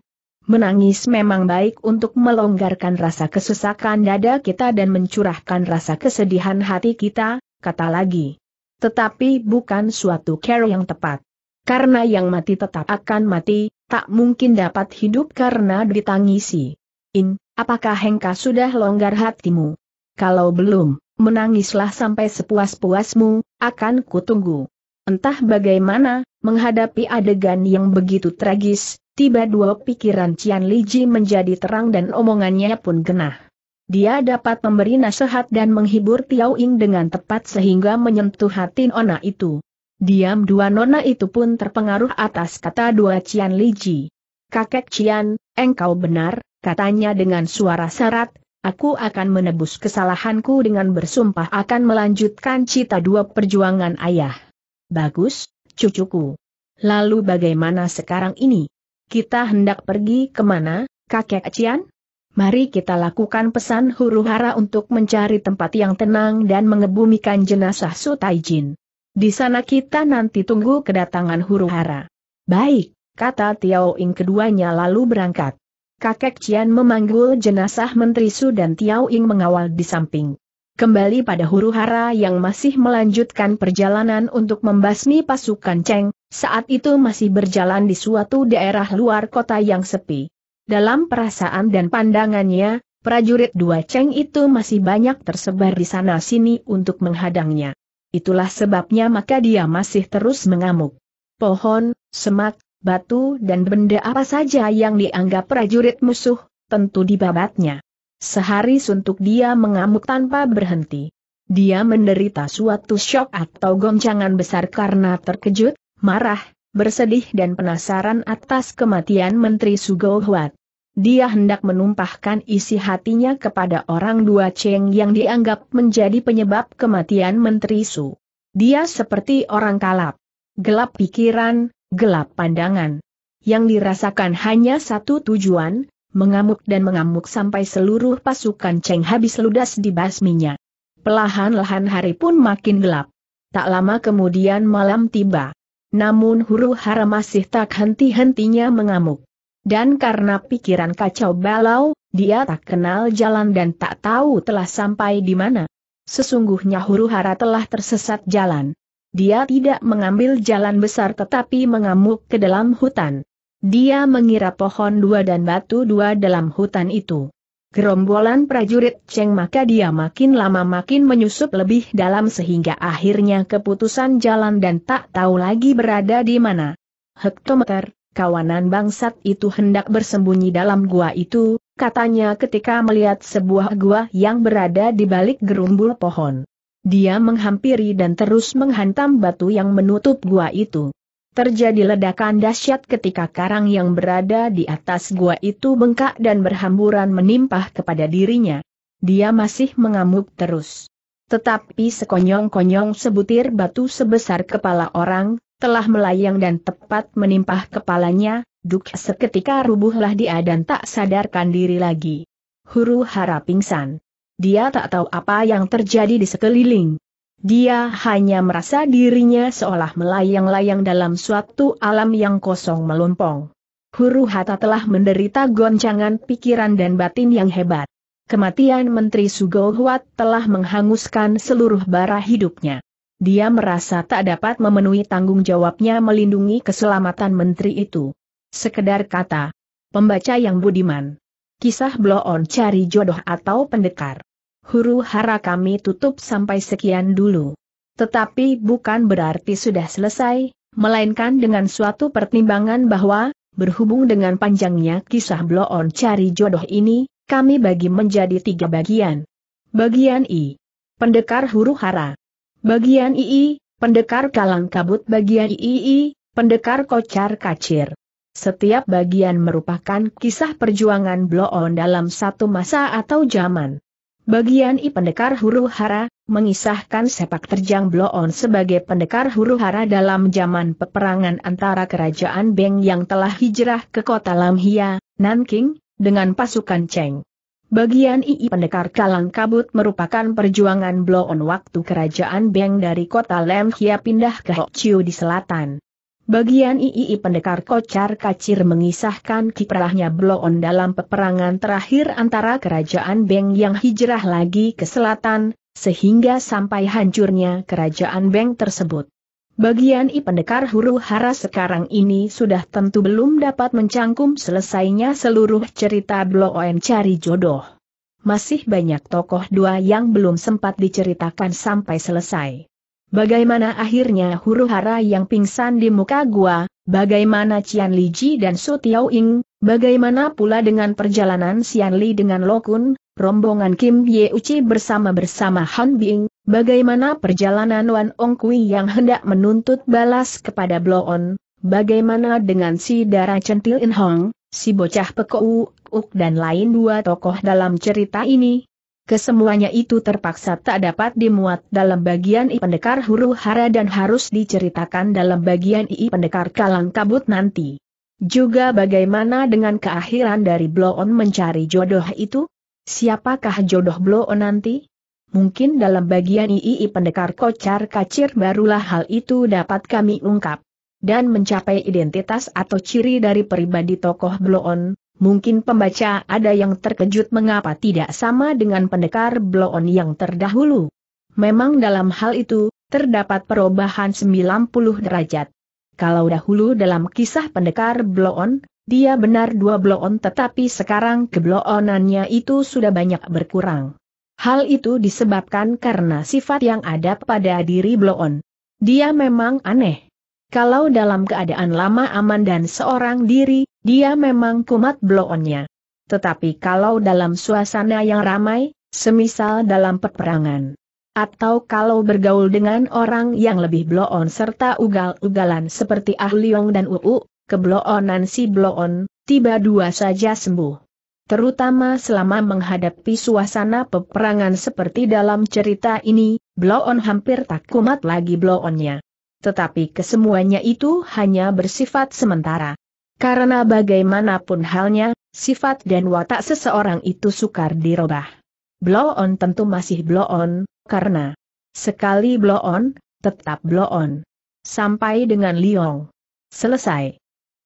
Speaker 1: Menangis memang baik untuk melonggarkan rasa kesesakan dada kita dan mencurahkan rasa kesedihan hati kita, kata lagi. Tetapi bukan suatu care yang tepat. Karena yang mati tetap akan mati, tak mungkin dapat hidup karena ditangisi. In, apakah Hengka sudah longgar hatimu? Kalau belum, menangislah sampai sepuas-puasmu, akan kutunggu. Entah bagaimana, menghadapi adegan yang begitu tragis, tiba dua pikiran Cian Liji menjadi terang dan omongannya pun genah. Dia dapat memberi nasihat dan menghibur Tiao Ing dengan tepat sehingga menyentuh hati nona itu. Diam dua nona itu pun terpengaruh atas kata dua Cian Liji. Kakek Cian, engkau benar, katanya dengan suara syarat, aku akan menebus kesalahanku dengan bersumpah akan melanjutkan cita dua perjuangan ayah. Bagus, cucuku. Lalu bagaimana sekarang ini? Kita hendak pergi kemana, kakek Cian? Mari kita lakukan pesan huru hara untuk mencari tempat yang tenang dan mengebumikan jenazah Sutaijin. Di sana kita nanti tunggu kedatangan huru hara. Baik, kata Tiao Ing keduanya lalu berangkat. Kakek Cian memanggul jenazah Menteri Su dan Tiao Ing mengawal di samping kembali pada huru hara yang masih melanjutkan perjalanan untuk membasmi pasukan Cheng, saat itu masih berjalan di suatu daerah luar kota yang sepi. Dalam perasaan dan pandangannya, prajurit dua Cheng itu masih banyak tersebar di sana-sini untuk menghadangnya. Itulah sebabnya maka dia masih terus mengamuk. Pohon, semak, batu dan benda apa saja yang dianggap prajurit musuh, tentu dibabatnya. Sehari suntuk dia mengamuk tanpa berhenti. Dia menderita suatu shock atau goncangan besar karena terkejut, marah, bersedih dan penasaran atas kematian Menteri Sugohwat. Dia hendak menumpahkan isi hatinya kepada orang dua Cheng yang dianggap menjadi penyebab kematian Menteri Su. Dia seperti orang kalap. Gelap pikiran, gelap pandangan. Yang dirasakan hanya satu tujuan, mengamuk dan mengamuk sampai seluruh pasukan Cheng habis ludas basminya. Pelahan-lahan hari pun makin gelap. Tak lama kemudian malam tiba. Namun huru hara masih tak henti-hentinya mengamuk. Dan karena pikiran kacau balau, dia tak kenal jalan dan tak tahu telah sampai di mana. Sesungguhnya huru hara telah tersesat jalan. Dia tidak mengambil jalan besar tetapi mengamuk ke dalam hutan. Dia mengira pohon dua dan batu dua dalam hutan itu. Gerombolan prajurit Cheng maka dia makin lama makin menyusup lebih dalam sehingga akhirnya keputusan jalan dan tak tahu lagi berada di mana. Hektometer, kawanan bangsat itu hendak bersembunyi dalam gua itu, katanya ketika melihat sebuah gua yang berada di balik gerumbul pohon. Dia menghampiri dan terus menghantam batu yang menutup gua itu. Terjadi ledakan dahsyat ketika karang yang berada di atas gua itu bengkak dan berhamburan menimpa kepada dirinya. Dia masih mengamuk terus. Tetapi sekonyong-konyong sebutir batu sebesar kepala orang, telah melayang dan tepat menimpa kepalanya, duk seketika rubuhlah dia dan tak sadarkan diri lagi. Huru hara pingsan. Dia tak tahu apa yang terjadi di sekeliling. Dia hanya merasa dirinya seolah melayang-layang dalam suatu alam yang kosong melompong. Huru Hata telah menderita goncangan pikiran dan batin yang hebat. Kematian Menteri Sugohuat telah menghanguskan seluruh bara hidupnya. Dia merasa tak dapat memenuhi tanggung jawabnya melindungi keselamatan menteri itu. Sekedar kata, pembaca yang budiman. Kisah bloon cari jodoh atau pendekar huru hara kami tutup sampai sekian dulu. Tetapi bukan berarti sudah selesai, melainkan dengan suatu pertimbangan bahwa, berhubung dengan panjangnya kisah bloon cari jodoh ini, kami bagi menjadi tiga bagian. Bagian I. Pendekar huru hara. Bagian II, pendekar kalang kabut bagian III, pendekar kocar kacir. Setiap bagian merupakan kisah perjuangan bloon dalam satu masa atau zaman. Bagian I pendekar huru hara, mengisahkan sepak terjang Bloon sebagai pendekar huru hara dalam zaman peperangan antara kerajaan Beng yang telah hijrah ke kota Lamhia, Nanking, dengan pasukan Cheng. Bagian II pendekar kalang kabut merupakan perjuangan Bloon waktu kerajaan Beng dari kota Lamhia pindah ke Hokchiu di selatan. Bagian II pendekar kocar kacir mengisahkan kiprahnya Bloon dalam peperangan terakhir antara kerajaan Beng yang hijrah lagi ke selatan, sehingga sampai hancurnya kerajaan Beng tersebut. Bagian I pendekar huru hara sekarang ini sudah tentu belum dapat mencangkum selesainya seluruh cerita Bloon cari jodoh. Masih banyak tokoh dua yang belum sempat diceritakan sampai selesai. Bagaimana akhirnya huru hara yang pingsan di muka gua, bagaimana Cian Li Ji dan Su Tiao Ing, bagaimana pula dengan perjalanan Cian Li dengan Lokun, rombongan Kim Ye Uci bersama-bersama Han Bing, bagaimana perjalanan Wan Ong Kui yang hendak menuntut balas kepada Blo On, bagaimana dengan si Dara Centil In Hong, si bocah Pekou, Uk dan lain dua tokoh dalam cerita ini, Kesemuanya itu terpaksa tak dapat dimuat dalam bagian I Pendekar Huru Hara dan harus diceritakan dalam bagian I Pendekar Kalang Kabut nanti. Juga bagaimana dengan keakhiran dari Bloon mencari jodoh itu? Siapakah jodoh Bloon nanti? Mungkin dalam bagian II Pendekar Kocar Kacir barulah hal itu dapat kami ungkap. Dan mencapai identitas atau ciri dari pribadi tokoh Bloon, Mungkin pembaca ada yang terkejut mengapa tidak sama dengan pendekar Bloon yang terdahulu. Memang dalam hal itu, terdapat perubahan 90 derajat. Kalau dahulu dalam kisah pendekar Bloon, dia benar dua bloon tetapi sekarang kebloonannya itu sudah banyak berkurang. Hal itu disebabkan karena sifat yang ada pada diri bloon. Dia memang aneh, kalau dalam keadaan lama aman dan seorang diri, dia memang kumat bloonnya. Tetapi kalau dalam suasana yang ramai, semisal dalam peperangan, atau kalau bergaul dengan orang yang lebih bloon serta ugal-ugalan seperti Ah dan Uu, kebloonan si bloon, tiba dua saja sembuh terutama selama menghadapi suasana peperangan seperti dalam cerita ini, Bloon hampir tak kumat lagi Bloonnya tetapi kesemuanya itu hanya bersifat sementara. Karena bagaimanapun halnya, sifat dan watak seseorang itu sukar dirubah. Blow on tentu masih blow on, karena sekali blow on, tetap blow on. Sampai dengan Liong. Selesai.